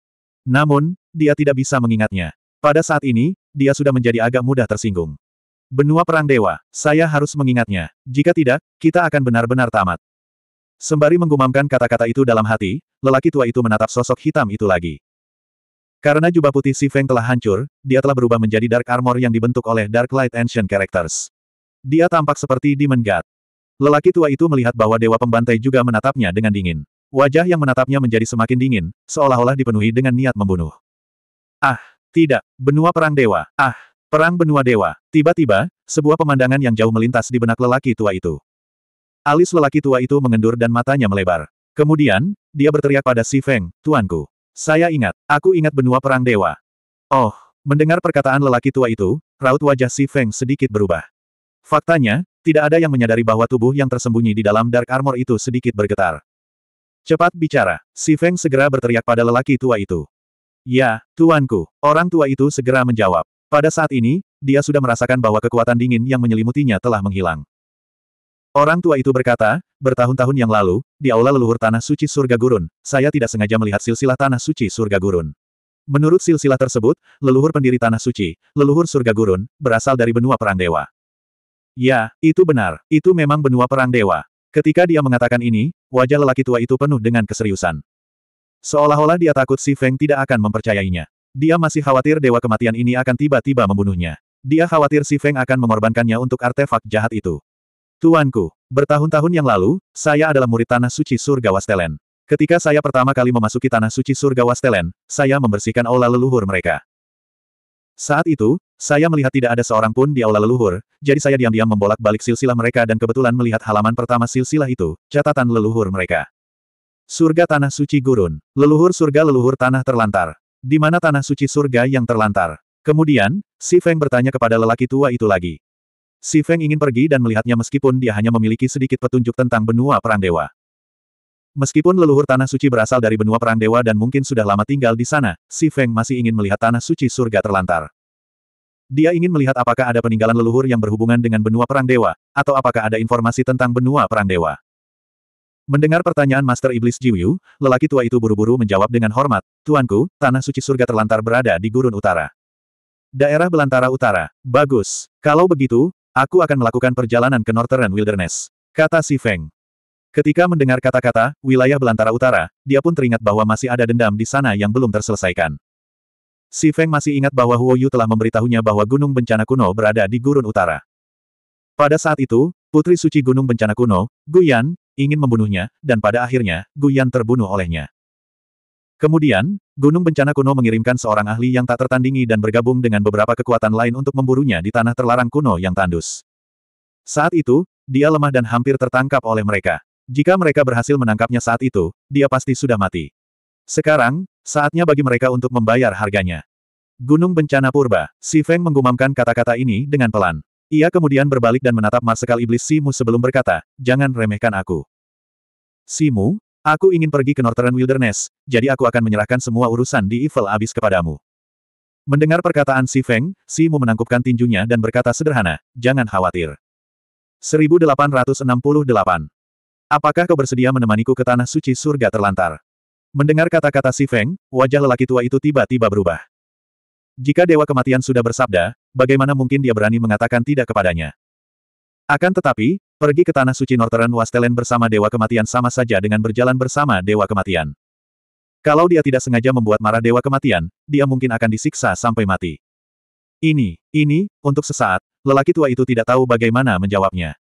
Namun, dia tidak bisa mengingatnya. Pada saat ini, dia sudah menjadi agak mudah tersinggung. Benua Perang Dewa, saya harus mengingatnya. Jika tidak, kita akan benar-benar tamat. Sembari menggumamkan kata-kata itu dalam hati, lelaki tua itu menatap sosok hitam itu lagi. Karena jubah putih Si Feng telah hancur, dia telah berubah menjadi Dark Armor yang dibentuk oleh Dark Light Ancient Characters. Dia tampak seperti Demon God. Lelaki tua itu melihat bahwa Dewa Pembantai juga menatapnya dengan dingin. Wajah yang menatapnya menjadi semakin dingin, seolah-olah dipenuhi dengan niat membunuh. Ah, tidak, benua perang dewa. Ah, perang benua dewa. Tiba-tiba, sebuah pemandangan yang jauh melintas di benak lelaki tua itu. Alis lelaki tua itu mengendur dan matanya melebar. Kemudian, dia berteriak pada Si Feng, Tuanku. Saya ingat, aku ingat benua perang dewa. Oh, mendengar perkataan lelaki tua itu, raut wajah Si Feng sedikit berubah. Faktanya, tidak ada yang menyadari bahwa tubuh yang tersembunyi di dalam Dark Armor itu sedikit bergetar. Cepat bicara, Si Feng segera berteriak pada lelaki tua itu. Ya, Tuanku, orang tua itu segera menjawab. Pada saat ini, dia sudah merasakan bahwa kekuatan dingin yang menyelimutinya telah menghilang. Orang tua itu berkata, bertahun-tahun yang lalu, di aula leluhur tanah suci surga gurun, saya tidak sengaja melihat silsilah tanah suci surga gurun. Menurut silsilah tersebut, leluhur pendiri tanah suci, leluhur surga gurun, berasal dari benua perang dewa. Ya, itu benar, itu memang benua perang dewa. Ketika dia mengatakan ini, wajah lelaki tua itu penuh dengan keseriusan. Seolah-olah dia takut si Feng tidak akan mempercayainya. Dia masih khawatir dewa kematian ini akan tiba-tiba membunuhnya. Dia khawatir si Feng akan mengorbankannya untuk artefak jahat itu. Tuanku, bertahun-tahun yang lalu, saya adalah murid Tanah Suci Surga Wastelen. Ketika saya pertama kali memasuki Tanah Suci Surga Wastelen, saya membersihkan aula leluhur mereka. Saat itu, saya melihat tidak ada seorang pun di aula leluhur, jadi saya diam-diam membolak-balik silsilah mereka dan kebetulan melihat halaman pertama silsilah itu, catatan leluhur mereka. Surga Tanah Suci Gurun. Leluhur surga leluhur tanah terlantar. Di mana tanah suci surga yang terlantar? Kemudian, Si Feng bertanya kepada lelaki tua itu lagi. Si Feng ingin pergi dan melihatnya meskipun dia hanya memiliki sedikit petunjuk tentang benua perang dewa. Meskipun leluhur tanah suci berasal dari benua perang dewa dan mungkin sudah lama tinggal di sana, Si Feng masih ingin melihat tanah suci surga terlantar. Dia ingin melihat apakah ada peninggalan leluhur yang berhubungan dengan benua perang dewa, atau apakah ada informasi tentang benua perang dewa. Mendengar pertanyaan Master Iblis Jiuyu, lelaki tua itu buru-buru menjawab dengan hormat, Tuanku, tanah suci surga terlantar berada di gurun utara. Daerah belantara utara. Bagus. Kalau begitu, Aku akan melakukan perjalanan ke Northern Wilderness. Kata si Feng. Ketika mendengar kata-kata, wilayah belantara utara, dia pun teringat bahwa masih ada dendam di sana yang belum terselesaikan. Si Feng masih ingat bahwa Huo Yu telah memberitahunya bahwa gunung bencana kuno berada di gurun utara. Pada saat itu, Putri Suci Gunung Bencana Kuno, Gu Yan, ingin membunuhnya, dan pada akhirnya, Gu Yan terbunuh olehnya. Kemudian, Gunung Bencana Kuno mengirimkan seorang ahli yang tak tertandingi dan bergabung dengan beberapa kekuatan lain untuk memburunya di tanah terlarang kuno yang tandus. Saat itu, dia lemah dan hampir tertangkap oleh mereka. Jika mereka berhasil menangkapnya saat itu, dia pasti sudah mati. Sekarang, saatnya bagi mereka untuk membayar harganya. Gunung Bencana Purba, Si Feng menggumamkan kata-kata ini dengan pelan. Ia kemudian berbalik dan menatap marsekal iblis Simu sebelum berkata, jangan remehkan aku. Simu, Aku ingin pergi ke Northern Wilderness, jadi aku akan menyerahkan semua urusan di Evil Abyss kepadamu. Mendengar perkataan Si Feng, Si Mu menangkupkan tinjunya dan berkata sederhana, jangan khawatir. 1868. Apakah kau bersedia menemaniku ke tanah suci surga terlantar? Mendengar kata-kata Si Feng, wajah lelaki tua itu tiba-tiba berubah. Jika Dewa Kematian sudah bersabda, bagaimana mungkin dia berani mengatakan tidak kepadanya? Akan tetapi, pergi ke Tanah Suci Northern Wastelen bersama Dewa Kematian sama saja dengan berjalan bersama Dewa Kematian. Kalau dia tidak sengaja membuat marah Dewa Kematian, dia mungkin akan disiksa sampai mati. Ini, ini, untuk sesaat, lelaki tua itu tidak tahu bagaimana menjawabnya.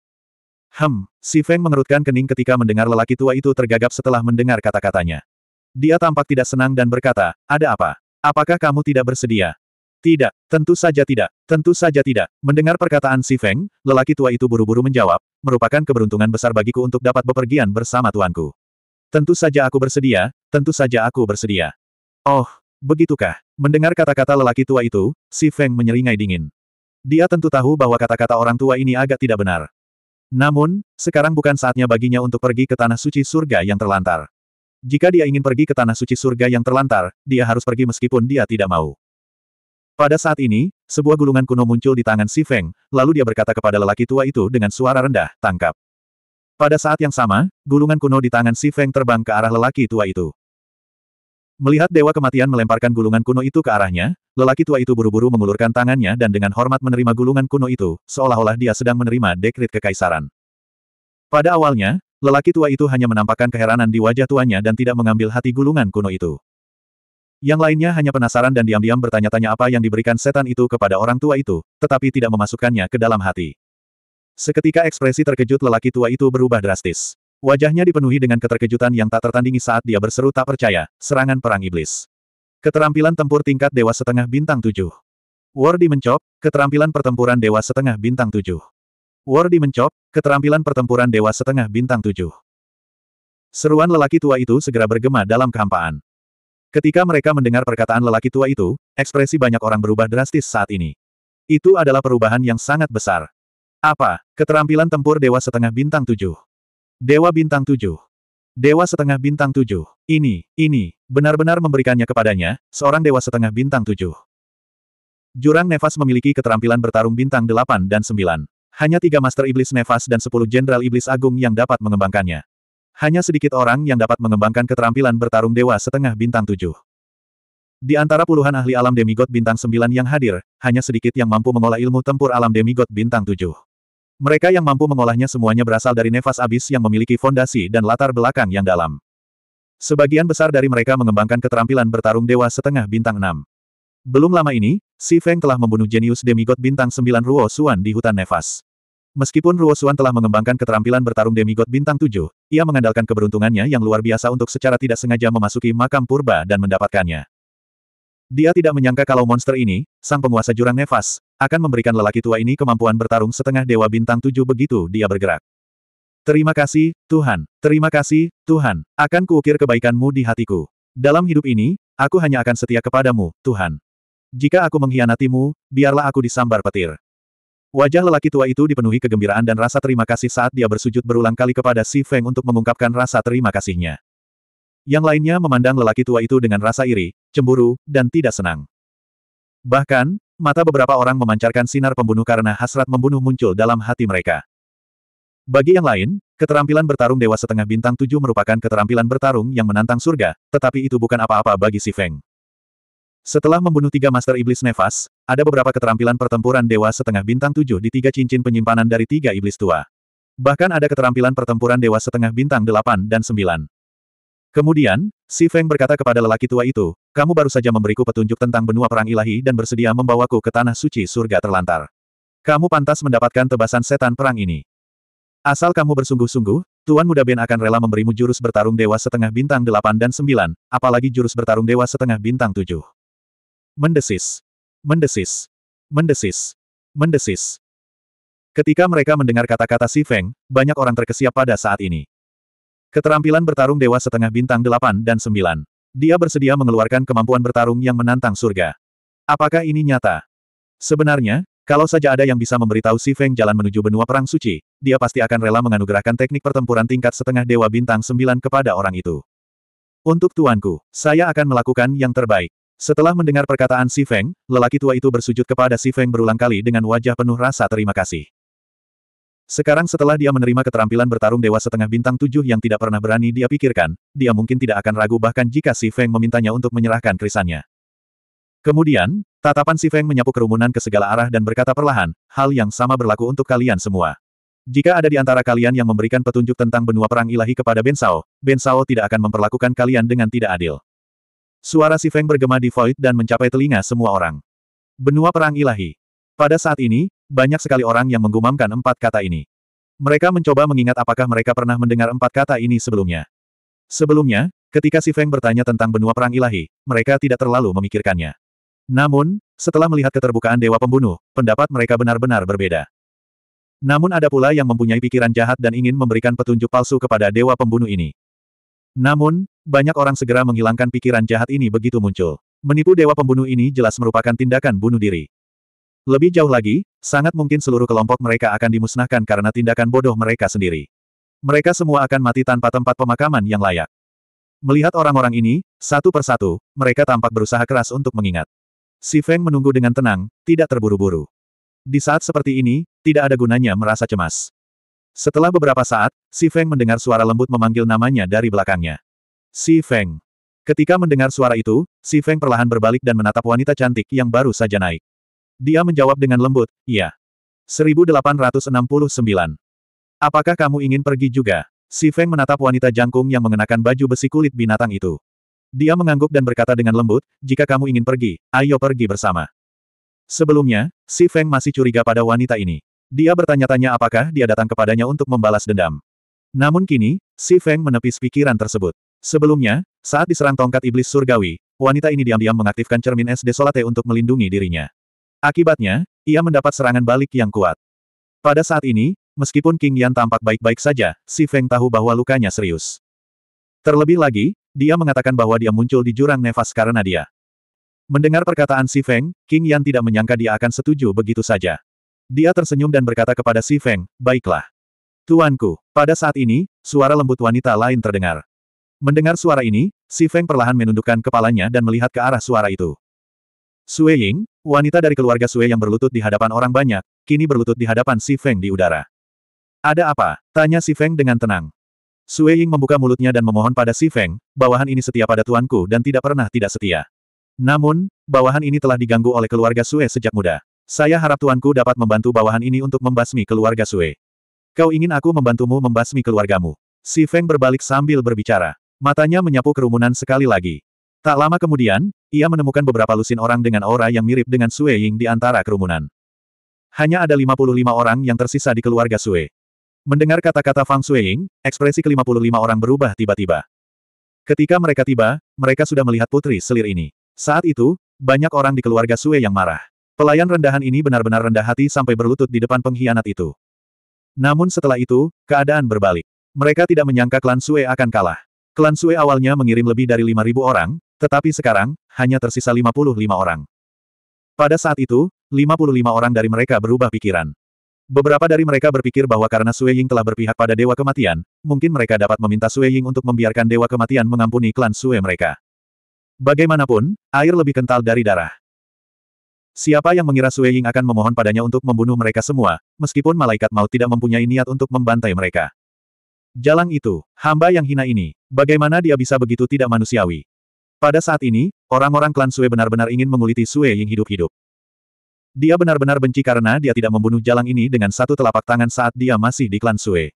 Hem, si Feng mengerutkan kening ketika mendengar lelaki tua itu tergagap setelah mendengar kata-katanya. Dia tampak tidak senang dan berkata, ada apa? Apakah kamu tidak bersedia? Tidak, tentu saja tidak, tentu saja tidak. Mendengar perkataan si Feng, lelaki tua itu buru-buru menjawab, merupakan keberuntungan besar bagiku untuk dapat bepergian bersama tuanku. Tentu saja aku bersedia, tentu saja aku bersedia. Oh, begitukah? Mendengar kata-kata lelaki tua itu, si Feng menyeringai dingin. Dia tentu tahu bahwa kata-kata orang tua ini agak tidak benar. Namun, sekarang bukan saatnya baginya untuk pergi ke tanah suci surga yang terlantar. Jika dia ingin pergi ke tanah suci surga yang terlantar, dia harus pergi meskipun dia tidak mau. Pada saat ini, sebuah gulungan kuno muncul di tangan Si Feng, lalu dia berkata kepada lelaki tua itu dengan suara rendah, tangkap. Pada saat yang sama, gulungan kuno di tangan Si Feng terbang ke arah lelaki tua itu. Melihat Dewa Kematian melemparkan gulungan kuno itu ke arahnya, lelaki tua itu buru-buru mengulurkan tangannya dan dengan hormat menerima gulungan kuno itu, seolah-olah dia sedang menerima dekrit kekaisaran. Pada awalnya, lelaki tua itu hanya menampakkan keheranan di wajah tuanya dan tidak mengambil hati gulungan kuno itu. Yang lainnya hanya penasaran dan diam-diam bertanya-tanya apa yang diberikan setan itu kepada orang tua itu, tetapi tidak memasukkannya ke dalam hati. Seketika ekspresi terkejut lelaki tua itu berubah drastis. Wajahnya dipenuhi dengan keterkejutan yang tak tertandingi saat dia berseru tak percaya, serangan perang iblis. Keterampilan tempur tingkat dewa setengah bintang tujuh. Wardi mencop, keterampilan pertempuran dewa setengah bintang tujuh. Wardi mencop, keterampilan pertempuran dewa setengah bintang tujuh. Seruan lelaki tua itu segera bergema dalam kehampaan. Ketika mereka mendengar perkataan lelaki tua itu, ekspresi banyak orang berubah drastis saat ini. Itu adalah perubahan yang sangat besar. Apa? Keterampilan tempur Dewa Setengah Bintang tujuh? Dewa Bintang tujuh? Dewa Setengah Bintang tujuh? Ini, ini, benar-benar memberikannya kepadanya, seorang Dewa Setengah Bintang tujuh. Jurang Nefas memiliki keterampilan bertarung Bintang delapan dan sembilan. Hanya tiga Master Iblis Nefas dan sepuluh Jenderal Iblis Agung yang dapat mengembangkannya. Hanya sedikit orang yang dapat mengembangkan keterampilan bertarung dewa setengah bintang tujuh. Di antara puluhan ahli alam demigod bintang sembilan yang hadir, hanya sedikit yang mampu mengolah ilmu tempur alam demigod bintang tujuh. Mereka yang mampu mengolahnya semuanya berasal dari nefas abis yang memiliki fondasi dan latar belakang yang dalam. Sebagian besar dari mereka mengembangkan keterampilan bertarung dewa setengah bintang enam. Belum lama ini, Si Feng telah membunuh jenius demigod bintang sembilan Ruo Suan di hutan nefas. Meskipun Ruo Xuan telah mengembangkan keterampilan bertarung demigod bintang tujuh, ia mengandalkan keberuntungannya yang luar biasa untuk secara tidak sengaja memasuki makam purba dan mendapatkannya. Dia tidak menyangka kalau monster ini, sang penguasa jurang nefas, akan memberikan lelaki tua ini kemampuan bertarung setengah dewa bintang tujuh begitu dia bergerak. Terima kasih, Tuhan. Terima kasih, Tuhan. Akan kuukir kebaikanmu di hatiku. Dalam hidup ini, aku hanya akan setia kepadamu, Tuhan. Jika aku mengkhianatimu, biarlah aku disambar petir. Wajah lelaki tua itu dipenuhi kegembiraan dan rasa terima kasih saat dia bersujud berulang kali kepada Si Feng untuk mengungkapkan rasa terima kasihnya. Yang lainnya memandang lelaki tua itu dengan rasa iri, cemburu, dan tidak senang. Bahkan, mata beberapa orang memancarkan sinar pembunuh karena hasrat membunuh muncul dalam hati mereka. Bagi yang lain, keterampilan bertarung Dewa Setengah Bintang Tujuh merupakan keterampilan bertarung yang menantang surga, tetapi itu bukan apa-apa bagi Si Feng. Setelah membunuh tiga Master Iblis Nefas, ada beberapa keterampilan pertempuran Dewa Setengah Bintang Tujuh di tiga cincin penyimpanan dari tiga Iblis Tua. Bahkan ada keterampilan pertempuran Dewa Setengah Bintang Delapan dan Sembilan. Kemudian, Si Feng berkata kepada lelaki tua itu, kamu baru saja memberiku petunjuk tentang benua perang ilahi dan bersedia membawaku ke tanah suci surga terlantar. Kamu pantas mendapatkan tebasan setan perang ini. Asal kamu bersungguh-sungguh, Tuan Muda Ben akan rela memberimu jurus bertarung Dewa Setengah Bintang Delapan dan Sembilan, apalagi jurus bertarung Dewa Setengah Bintang Tujuh. Mendesis. Mendesis. Mendesis. Mendesis. Ketika mereka mendengar kata-kata Si Feng, banyak orang terkesiap pada saat ini. Keterampilan bertarung dewa setengah bintang delapan dan sembilan, Dia bersedia mengeluarkan kemampuan bertarung yang menantang surga. Apakah ini nyata? Sebenarnya, kalau saja ada yang bisa memberitahu Si Feng jalan menuju benua perang suci, dia pasti akan rela menganugerahkan teknik pertempuran tingkat setengah dewa bintang sembilan kepada orang itu. Untuk tuanku, saya akan melakukan yang terbaik. Setelah mendengar perkataan Si Feng, lelaki tua itu bersujud kepada Si Feng berulang kali dengan wajah penuh rasa terima kasih. Sekarang setelah dia menerima keterampilan bertarung Dewa Setengah Bintang Tujuh yang tidak pernah berani dia pikirkan, dia mungkin tidak akan ragu bahkan jika Si Feng memintanya untuk menyerahkan krisannya. Kemudian, tatapan Si Feng menyapu kerumunan ke segala arah dan berkata perlahan, hal yang sama berlaku untuk kalian semua. Jika ada di antara kalian yang memberikan petunjuk tentang benua perang ilahi kepada Ben Ben Sao tidak akan memperlakukan kalian dengan tidak adil. Suara si Feng bergema di void dan mencapai telinga semua orang. Benua Perang Ilahi. Pada saat ini, banyak sekali orang yang menggumamkan empat kata ini. Mereka mencoba mengingat apakah mereka pernah mendengar empat kata ini sebelumnya. Sebelumnya, ketika si Feng bertanya tentang benua perang ilahi, mereka tidak terlalu memikirkannya. Namun, setelah melihat keterbukaan Dewa Pembunuh, pendapat mereka benar-benar berbeda. Namun ada pula yang mempunyai pikiran jahat dan ingin memberikan petunjuk palsu kepada Dewa Pembunuh ini. Namun, banyak orang segera menghilangkan pikiran jahat ini begitu muncul. Menipu dewa pembunuh ini jelas merupakan tindakan bunuh diri. Lebih jauh lagi, sangat mungkin seluruh kelompok mereka akan dimusnahkan karena tindakan bodoh mereka sendiri. Mereka semua akan mati tanpa tempat pemakaman yang layak. Melihat orang-orang ini, satu persatu, mereka tampak berusaha keras untuk mengingat. Si Feng menunggu dengan tenang, tidak terburu-buru. Di saat seperti ini, tidak ada gunanya merasa cemas. Setelah beberapa saat, Si Feng mendengar suara lembut memanggil namanya dari belakangnya. Si Feng. Ketika mendengar suara itu, Si Feng perlahan berbalik dan menatap wanita cantik yang baru saja naik. Dia menjawab dengan lembut, iya. 1869. Apakah kamu ingin pergi juga? Si Feng menatap wanita jangkung yang mengenakan baju besi kulit binatang itu. Dia mengangguk dan berkata dengan lembut, jika kamu ingin pergi, ayo pergi bersama. Sebelumnya, Si Feng masih curiga pada wanita ini. Dia bertanya-tanya apakah dia datang kepadanya untuk membalas dendam. Namun kini, Si Feng menepis pikiran tersebut. Sebelumnya, saat diserang tongkat iblis surgawi, wanita ini diam-diam mengaktifkan cermin es desolate untuk melindungi dirinya. Akibatnya, ia mendapat serangan balik yang kuat. Pada saat ini, meskipun King Yan tampak baik-baik saja, Si Feng tahu bahwa lukanya serius. Terlebih lagi, dia mengatakan bahwa dia muncul di jurang nefas karena dia. Mendengar perkataan Si Feng, King Yan tidak menyangka dia akan setuju begitu saja. Dia tersenyum dan berkata kepada Si Feng, baiklah. Tuanku, pada saat ini, suara lembut wanita lain terdengar. Mendengar suara ini, Si Feng perlahan menundukkan kepalanya dan melihat ke arah suara itu. Sue Ying, wanita dari keluarga Sue yang berlutut di hadapan orang banyak, kini berlutut di hadapan Si Feng di udara. Ada apa? Tanya Si Feng dengan tenang. Sue Ying membuka mulutnya dan memohon pada Si Feng, bawahan ini setia pada tuanku dan tidak pernah tidak setia. Namun, bawahan ini telah diganggu oleh keluarga Sue sejak muda. Saya harap tuanku dapat membantu bawahan ini untuk membasmi keluarga Sue. Kau ingin aku membantumu membasmi keluargamu? Si Feng berbalik sambil berbicara. Matanya menyapu kerumunan sekali lagi. Tak lama kemudian, ia menemukan beberapa lusin orang dengan aura yang mirip dengan Sue Ying di antara kerumunan. Hanya ada 55 orang yang tersisa di keluarga Sue. Mendengar kata-kata Fang Sue Ying, ekspresi ke-55 orang berubah tiba-tiba. Ketika mereka tiba, mereka sudah melihat putri selir ini. Saat itu, banyak orang di keluarga Sue yang marah. Pelayan rendahan ini benar-benar rendah hati sampai berlutut di depan pengkhianat itu. Namun setelah itu, keadaan berbalik. Mereka tidak menyangka klan Sue akan kalah. Klan Sue awalnya mengirim lebih dari 5.000 orang, tetapi sekarang, hanya tersisa 55 orang. Pada saat itu, 55 orang dari mereka berubah pikiran. Beberapa dari mereka berpikir bahwa karena Sue Ying telah berpihak pada Dewa Kematian, mungkin mereka dapat meminta Sue Ying untuk membiarkan Dewa Kematian mengampuni klan Sue mereka. Bagaimanapun, air lebih kental dari darah. Siapa yang mengira Sue Ying akan memohon padanya untuk membunuh mereka semua, meskipun malaikat maut tidak mempunyai niat untuk membantai mereka. Jalang itu, hamba yang hina ini, bagaimana dia bisa begitu tidak manusiawi? Pada saat ini, orang-orang klan Sue benar-benar ingin menguliti Sue Ying hidup-hidup. Dia benar-benar benci karena dia tidak membunuh jalang ini dengan satu telapak tangan saat dia masih di klan Sue.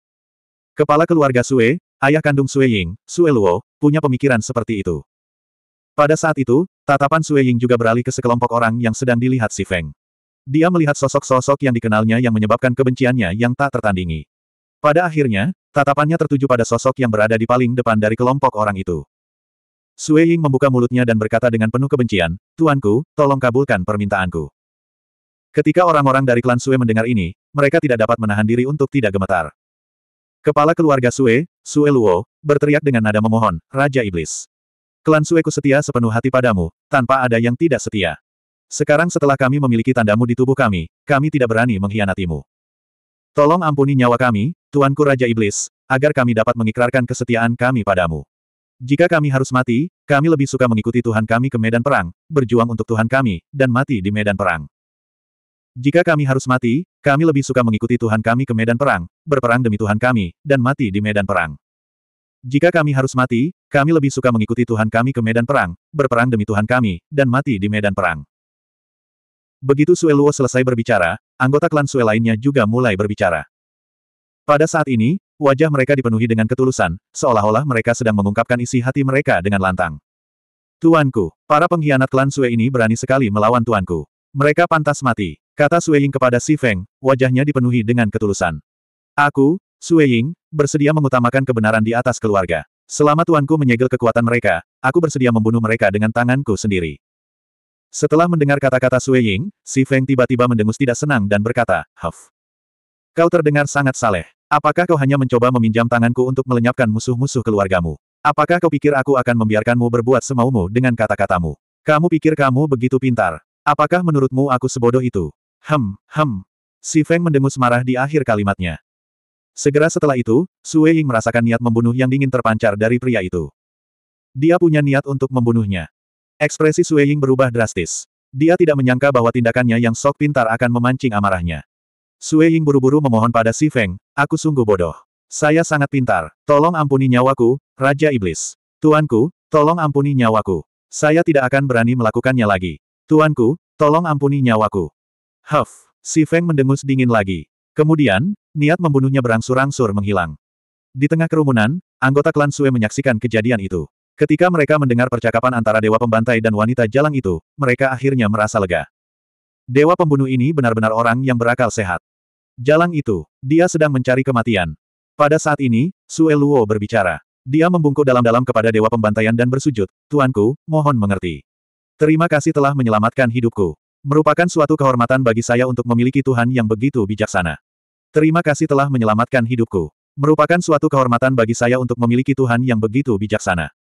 Kepala keluarga Sue, ayah kandung Sue Ying, Sue Luo, punya pemikiran seperti itu. Pada saat itu, tatapan Sue Ying juga beralih ke sekelompok orang yang sedang dilihat si Feng. Dia melihat sosok-sosok yang dikenalnya yang menyebabkan kebenciannya yang tak tertandingi. Pada akhirnya, Tatapannya tertuju pada sosok yang berada di paling depan dari kelompok orang itu. Sue Ying membuka mulutnya dan berkata dengan penuh kebencian, Tuanku, tolong kabulkan permintaanku. Ketika orang-orang dari klan Sue mendengar ini, mereka tidak dapat menahan diri untuk tidak gemetar. Kepala keluarga Sue, Sue Luo, berteriak dengan nada memohon, Raja Iblis. Klan ku setia sepenuh hati padamu, tanpa ada yang tidak setia. Sekarang setelah kami memiliki tandamu di tubuh kami, kami tidak berani mengkhianatimu. Tolong ampuni nyawa kami, Tuanku Raja Iblis, agar kami dapat mengikrarkan kesetiaan kami padamu. Jika kami harus mati, kami lebih suka mengikuti Tuhan kami ke medan perang, berjuang untuk Tuhan kami, dan mati di medan perang. Jika kami harus mati, kami lebih suka mengikuti Tuhan kami ke medan perang, berperang demi Tuhan kami, dan mati di medan perang. Jika kami harus mati, kami lebih suka mengikuti Tuhan kami ke medan perang, berperang demi Tuhan kami, dan mati di medan perang. Begitu Sueluo selesai berbicara, Anggota klan Sue lainnya juga mulai berbicara. Pada saat ini, wajah mereka dipenuhi dengan ketulusan, seolah-olah mereka sedang mengungkapkan isi hati mereka dengan lantang. Tuanku, para pengkhianat klan Sue ini berani sekali melawan tuanku. Mereka pantas mati, kata Sue Ying kepada Si Feng, wajahnya dipenuhi dengan ketulusan. Aku, Sue Ying, bersedia mengutamakan kebenaran di atas keluarga. Selama tuanku menyegel kekuatan mereka, aku bersedia membunuh mereka dengan tanganku sendiri. Setelah mendengar kata-kata Sui Ying, Si Feng tiba-tiba mendengus tidak senang dan berkata, Huff. Kau terdengar sangat saleh. Apakah kau hanya mencoba meminjam tanganku untuk melenyapkan musuh-musuh keluargamu? Apakah kau pikir aku akan membiarkanmu berbuat semaumu dengan kata-katamu? Kamu pikir kamu begitu pintar. Apakah menurutmu aku sebodoh itu? Hem, hem. Si Feng mendengus marah di akhir kalimatnya. Segera setelah itu, Sue Ying merasakan niat membunuh yang dingin terpancar dari pria itu. Dia punya niat untuk membunuhnya. Ekspresi Ying berubah drastis. Dia tidak menyangka bahwa tindakannya yang sok pintar akan memancing amarahnya. Ying buru-buru memohon pada Si Feng, aku sungguh bodoh. Saya sangat pintar, tolong ampuni nyawaku, Raja Iblis. Tuanku, tolong ampuni nyawaku. Saya tidak akan berani melakukannya lagi. Tuanku, tolong ampuni nyawaku. Huff, Si Feng mendengus dingin lagi. Kemudian, niat membunuhnya berangsur-angsur menghilang. Di tengah kerumunan, anggota klan Sue menyaksikan kejadian itu. Ketika mereka mendengar percakapan antara Dewa Pembantai dan wanita jalang itu, mereka akhirnya merasa lega. Dewa pembunuh ini benar-benar orang yang berakal sehat. Jalang itu, dia sedang mencari kematian. Pada saat ini, Sue Luo berbicara. Dia membungkuk dalam-dalam kepada Dewa Pembantaian dan bersujud, Tuanku, mohon mengerti. Terima kasih telah menyelamatkan hidupku. Merupakan suatu kehormatan bagi saya untuk memiliki Tuhan yang begitu bijaksana. Terima kasih telah menyelamatkan hidupku. Merupakan suatu kehormatan bagi saya untuk memiliki Tuhan yang begitu bijaksana.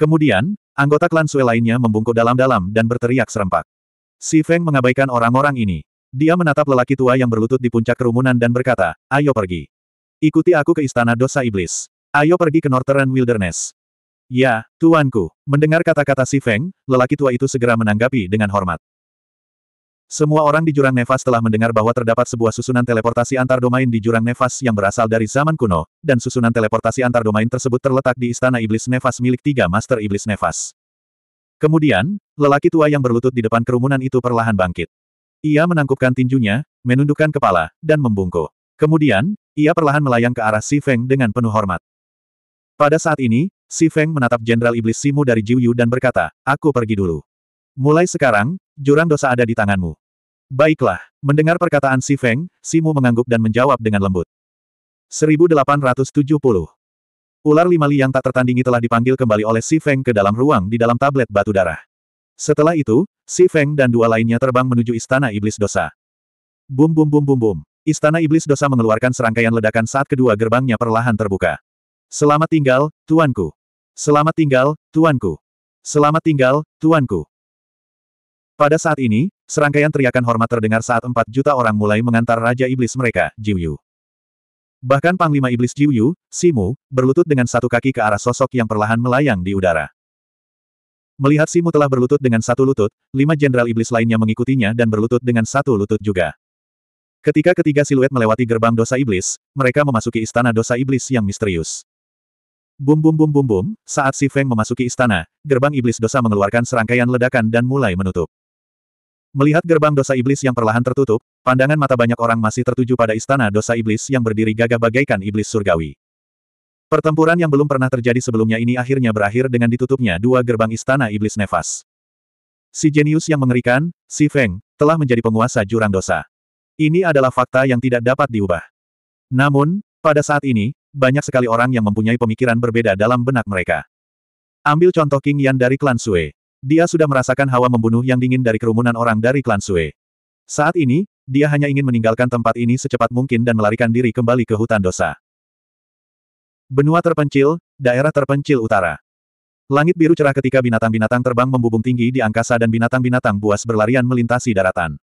Kemudian, anggota klan Sue lainnya membungkuk dalam-dalam dan berteriak serempak. Si Feng mengabaikan orang-orang ini. Dia menatap lelaki tua yang berlutut di puncak kerumunan dan berkata, ayo pergi. Ikuti aku ke istana dosa iblis. Ayo pergi ke Northern Wilderness. Ya, tuanku. Mendengar kata-kata si Feng, lelaki tua itu segera menanggapi dengan hormat. Semua orang di Jurang Nefas telah mendengar bahwa terdapat sebuah susunan teleportasi antar domain di Jurang Nefas yang berasal dari zaman kuno, dan susunan teleportasi antar domain tersebut terletak di Istana Iblis Nefas milik tiga Master Iblis Nefas. Kemudian, lelaki tua yang berlutut di depan kerumunan itu perlahan bangkit. Ia menangkupkan tinjunya, menundukkan kepala, dan membungkuk. Kemudian, ia perlahan melayang ke arah Si Feng dengan penuh hormat. Pada saat ini, Si Feng menatap Jenderal Iblis Simu dari Jiuyu dan berkata, Aku pergi dulu. Mulai sekarang, jurang dosa ada di tanganmu. Baiklah, mendengar perkataan Si Feng, Simu mengangguk dan menjawab dengan lembut. 1870. Ular lima li yang tak tertandingi telah dipanggil kembali oleh Si Feng ke dalam ruang di dalam tablet batu darah. Setelah itu, Si Feng dan dua lainnya terbang menuju Istana Iblis Dosa. Bum bum bum bum bum. Istana Iblis Dosa mengeluarkan serangkaian ledakan saat kedua gerbangnya perlahan terbuka. Selamat tinggal, tuanku. Selamat tinggal, tuanku. Selamat tinggal, tuanku. Pada saat ini, Serangkaian teriakan hormat terdengar saat empat juta orang mulai mengantar Raja Iblis mereka, Jiuyu. Bahkan Panglima Iblis Jiuyu Simu, berlutut dengan satu kaki ke arah sosok yang perlahan melayang di udara. Melihat Simu telah berlutut dengan satu lutut, lima jenderal iblis lainnya mengikutinya dan berlutut dengan satu lutut juga. Ketika ketiga siluet melewati gerbang dosa iblis, mereka memasuki istana dosa iblis yang misterius. Bum bum bum bum bum, saat Si Feng memasuki istana, gerbang iblis dosa mengeluarkan serangkaian ledakan dan mulai menutup. Melihat gerbang dosa iblis yang perlahan tertutup, pandangan mata banyak orang masih tertuju pada istana dosa iblis yang berdiri gagah bagaikan iblis surgawi. Pertempuran yang belum pernah terjadi sebelumnya ini akhirnya berakhir dengan ditutupnya dua gerbang istana iblis nefas. Si jenius yang mengerikan, Si Feng, telah menjadi penguasa jurang dosa. Ini adalah fakta yang tidak dapat diubah. Namun, pada saat ini, banyak sekali orang yang mempunyai pemikiran berbeda dalam benak mereka. Ambil contoh King Yan dari klan Sue. Dia sudah merasakan hawa membunuh yang dingin dari kerumunan orang dari klan Sue. Saat ini, dia hanya ingin meninggalkan tempat ini secepat mungkin dan melarikan diri kembali ke hutan dosa. Benua terpencil, daerah terpencil utara. Langit biru cerah ketika binatang-binatang terbang membubung tinggi di angkasa dan binatang-binatang buas berlarian melintasi daratan.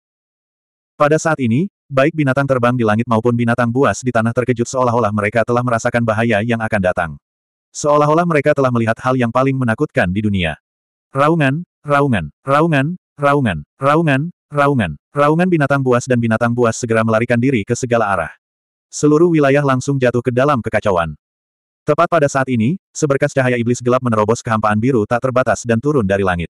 Pada saat ini, baik binatang terbang di langit maupun binatang buas di tanah terkejut seolah-olah mereka telah merasakan bahaya yang akan datang. Seolah-olah mereka telah melihat hal yang paling menakutkan di dunia. Raungan, raungan, raungan, raungan, raungan, raungan, raungan binatang buas dan binatang buas segera melarikan diri ke segala arah. Seluruh wilayah langsung jatuh ke dalam kekacauan. Tepat pada saat ini, seberkas cahaya iblis gelap menerobos kehampaan biru tak terbatas dan turun dari langit.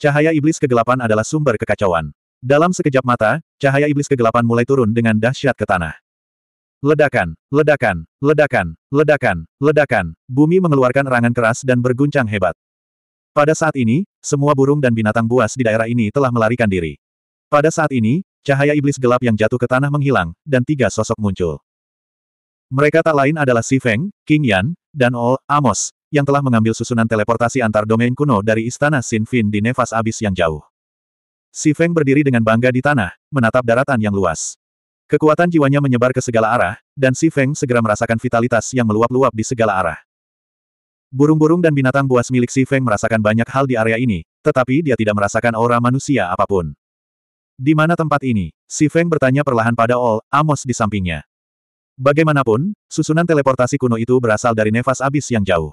Cahaya iblis kegelapan adalah sumber kekacauan. Dalam sekejap mata, cahaya iblis kegelapan mulai turun dengan dahsyat ke tanah. Ledakan, ledakan, ledakan, ledakan, ledakan, bumi mengeluarkan erangan keras dan berguncang hebat. Pada saat ini, semua burung dan binatang buas di daerah ini telah melarikan diri. Pada saat ini, cahaya iblis gelap yang jatuh ke tanah menghilang, dan tiga sosok muncul. Mereka tak lain adalah Si Feng, King Yan, dan Ol, Amos, yang telah mengambil susunan teleportasi antar domain kuno dari istana Sin Fin di nefas abis yang jauh. Si Feng berdiri dengan bangga di tanah, menatap daratan yang luas. Kekuatan jiwanya menyebar ke segala arah, dan Si Feng segera merasakan vitalitas yang meluap-luap di segala arah. Burung-burung dan binatang buas milik Si Feng merasakan banyak hal di area ini, tetapi dia tidak merasakan aura manusia apapun. Di mana tempat ini? Si Feng bertanya perlahan pada Ol, Amos di sampingnya. Bagaimanapun, susunan teleportasi kuno itu berasal dari nefas abis yang jauh.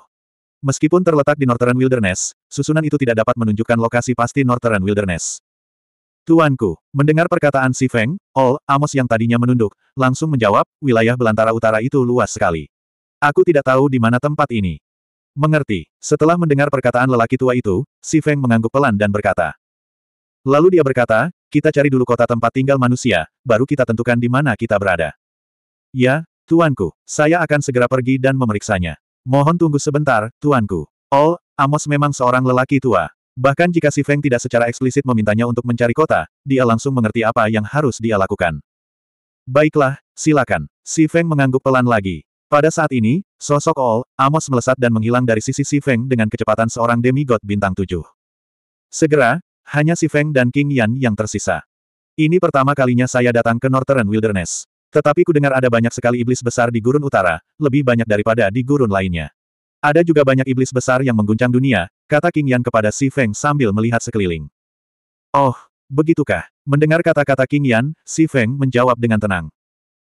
Meskipun terletak di Northern Wilderness, susunan itu tidak dapat menunjukkan lokasi pasti Northern Wilderness. Tuanku, mendengar perkataan Si Feng, Ol, Amos yang tadinya menunduk, langsung menjawab, wilayah belantara utara itu luas sekali. Aku tidak tahu di mana tempat ini. Mengerti. Setelah mendengar perkataan lelaki tua itu, Si Feng mengangguk pelan dan berkata. Lalu dia berkata, kita cari dulu kota tempat tinggal manusia, baru kita tentukan di mana kita berada. Ya, tuanku, saya akan segera pergi dan memeriksanya. Mohon tunggu sebentar, tuanku. Oh, Amos memang seorang lelaki tua. Bahkan jika Si Feng tidak secara eksplisit memintanya untuk mencari kota, dia langsung mengerti apa yang harus dia lakukan. Baiklah, silakan. Si Feng mengangguk pelan lagi. Pada saat ini, sosok All, Amos melesat dan menghilang dari sisi Si Feng dengan kecepatan seorang demigod bintang tujuh. Segera, hanya Si Feng dan King Yan yang tersisa. Ini pertama kalinya saya datang ke Northern Wilderness. Tetapi kudengar ada banyak sekali iblis besar di gurun utara, lebih banyak daripada di gurun lainnya. Ada juga banyak iblis besar yang mengguncang dunia, kata King Yan kepada Si Feng sambil melihat sekeliling. Oh, begitukah? Mendengar kata-kata King Yan, Si Feng menjawab dengan tenang.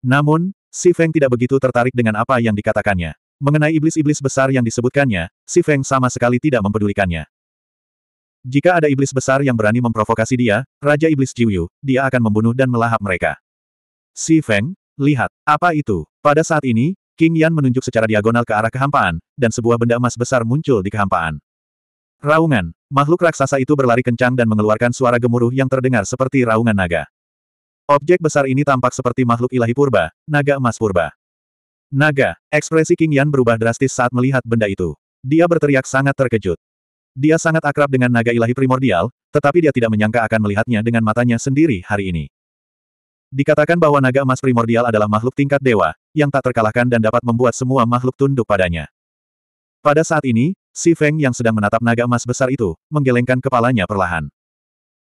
Namun, Si Feng tidak begitu tertarik dengan apa yang dikatakannya. Mengenai iblis-iblis besar yang disebutkannya, Si Feng sama sekali tidak mempedulikannya. Jika ada iblis besar yang berani memprovokasi dia, Raja Iblis Jiuyu, dia akan membunuh dan melahap mereka. Si Feng, lihat, apa itu? Pada saat ini, King Yan menunjuk secara diagonal ke arah kehampaan, dan sebuah benda emas besar muncul di kehampaan. Raungan, makhluk raksasa itu berlari kencang dan mengeluarkan suara gemuruh yang terdengar seperti raungan naga. Objek besar ini tampak seperti makhluk ilahi purba, naga emas purba. Naga, ekspresi King Yan berubah drastis saat melihat benda itu. Dia berteriak sangat terkejut. Dia sangat akrab dengan naga ilahi primordial, tetapi dia tidak menyangka akan melihatnya dengan matanya sendiri hari ini. Dikatakan bahwa naga emas primordial adalah makhluk tingkat dewa, yang tak terkalahkan dan dapat membuat semua makhluk tunduk padanya. Pada saat ini, Si Feng yang sedang menatap naga emas besar itu, menggelengkan kepalanya perlahan.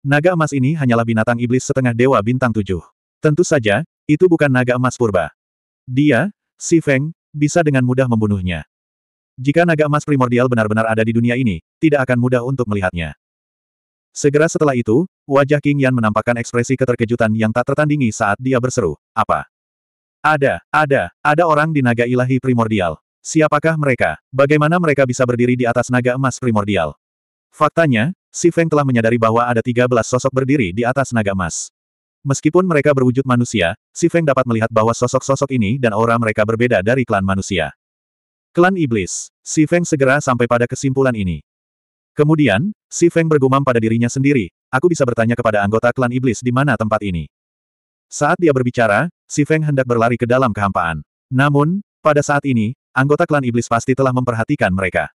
Naga emas ini hanyalah binatang iblis setengah dewa bintang tujuh. Tentu saja, itu bukan naga emas purba. Dia, si Feng, bisa dengan mudah membunuhnya. Jika naga emas primordial benar-benar ada di dunia ini, tidak akan mudah untuk melihatnya. Segera setelah itu, wajah King Yan menampakkan ekspresi keterkejutan yang tak tertandingi saat dia berseru, apa? Ada, ada, ada orang di naga ilahi primordial. Siapakah mereka? Bagaimana mereka bisa berdiri di atas naga emas primordial? Faktanya, Si Feng telah menyadari bahwa ada 13 sosok berdiri di atas naga emas. Meskipun mereka berwujud manusia, Si Feng dapat melihat bahwa sosok-sosok ini dan aura mereka berbeda dari klan manusia. Klan Iblis. Si Feng segera sampai pada kesimpulan ini. Kemudian, Si Feng bergumam pada dirinya sendiri, aku bisa bertanya kepada anggota klan Iblis di mana tempat ini. Saat dia berbicara, Si Feng hendak berlari ke dalam kehampaan. Namun, pada saat ini, anggota klan Iblis pasti telah memperhatikan mereka.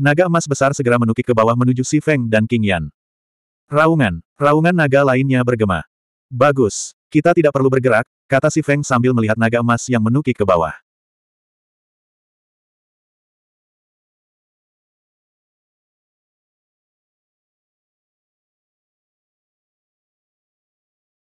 Naga emas besar segera menukik ke bawah menuju Si Feng dan King Yan. Raungan, raungan naga lainnya bergema. Bagus, kita tidak perlu bergerak, kata Si Feng sambil melihat naga emas yang menukik ke bawah.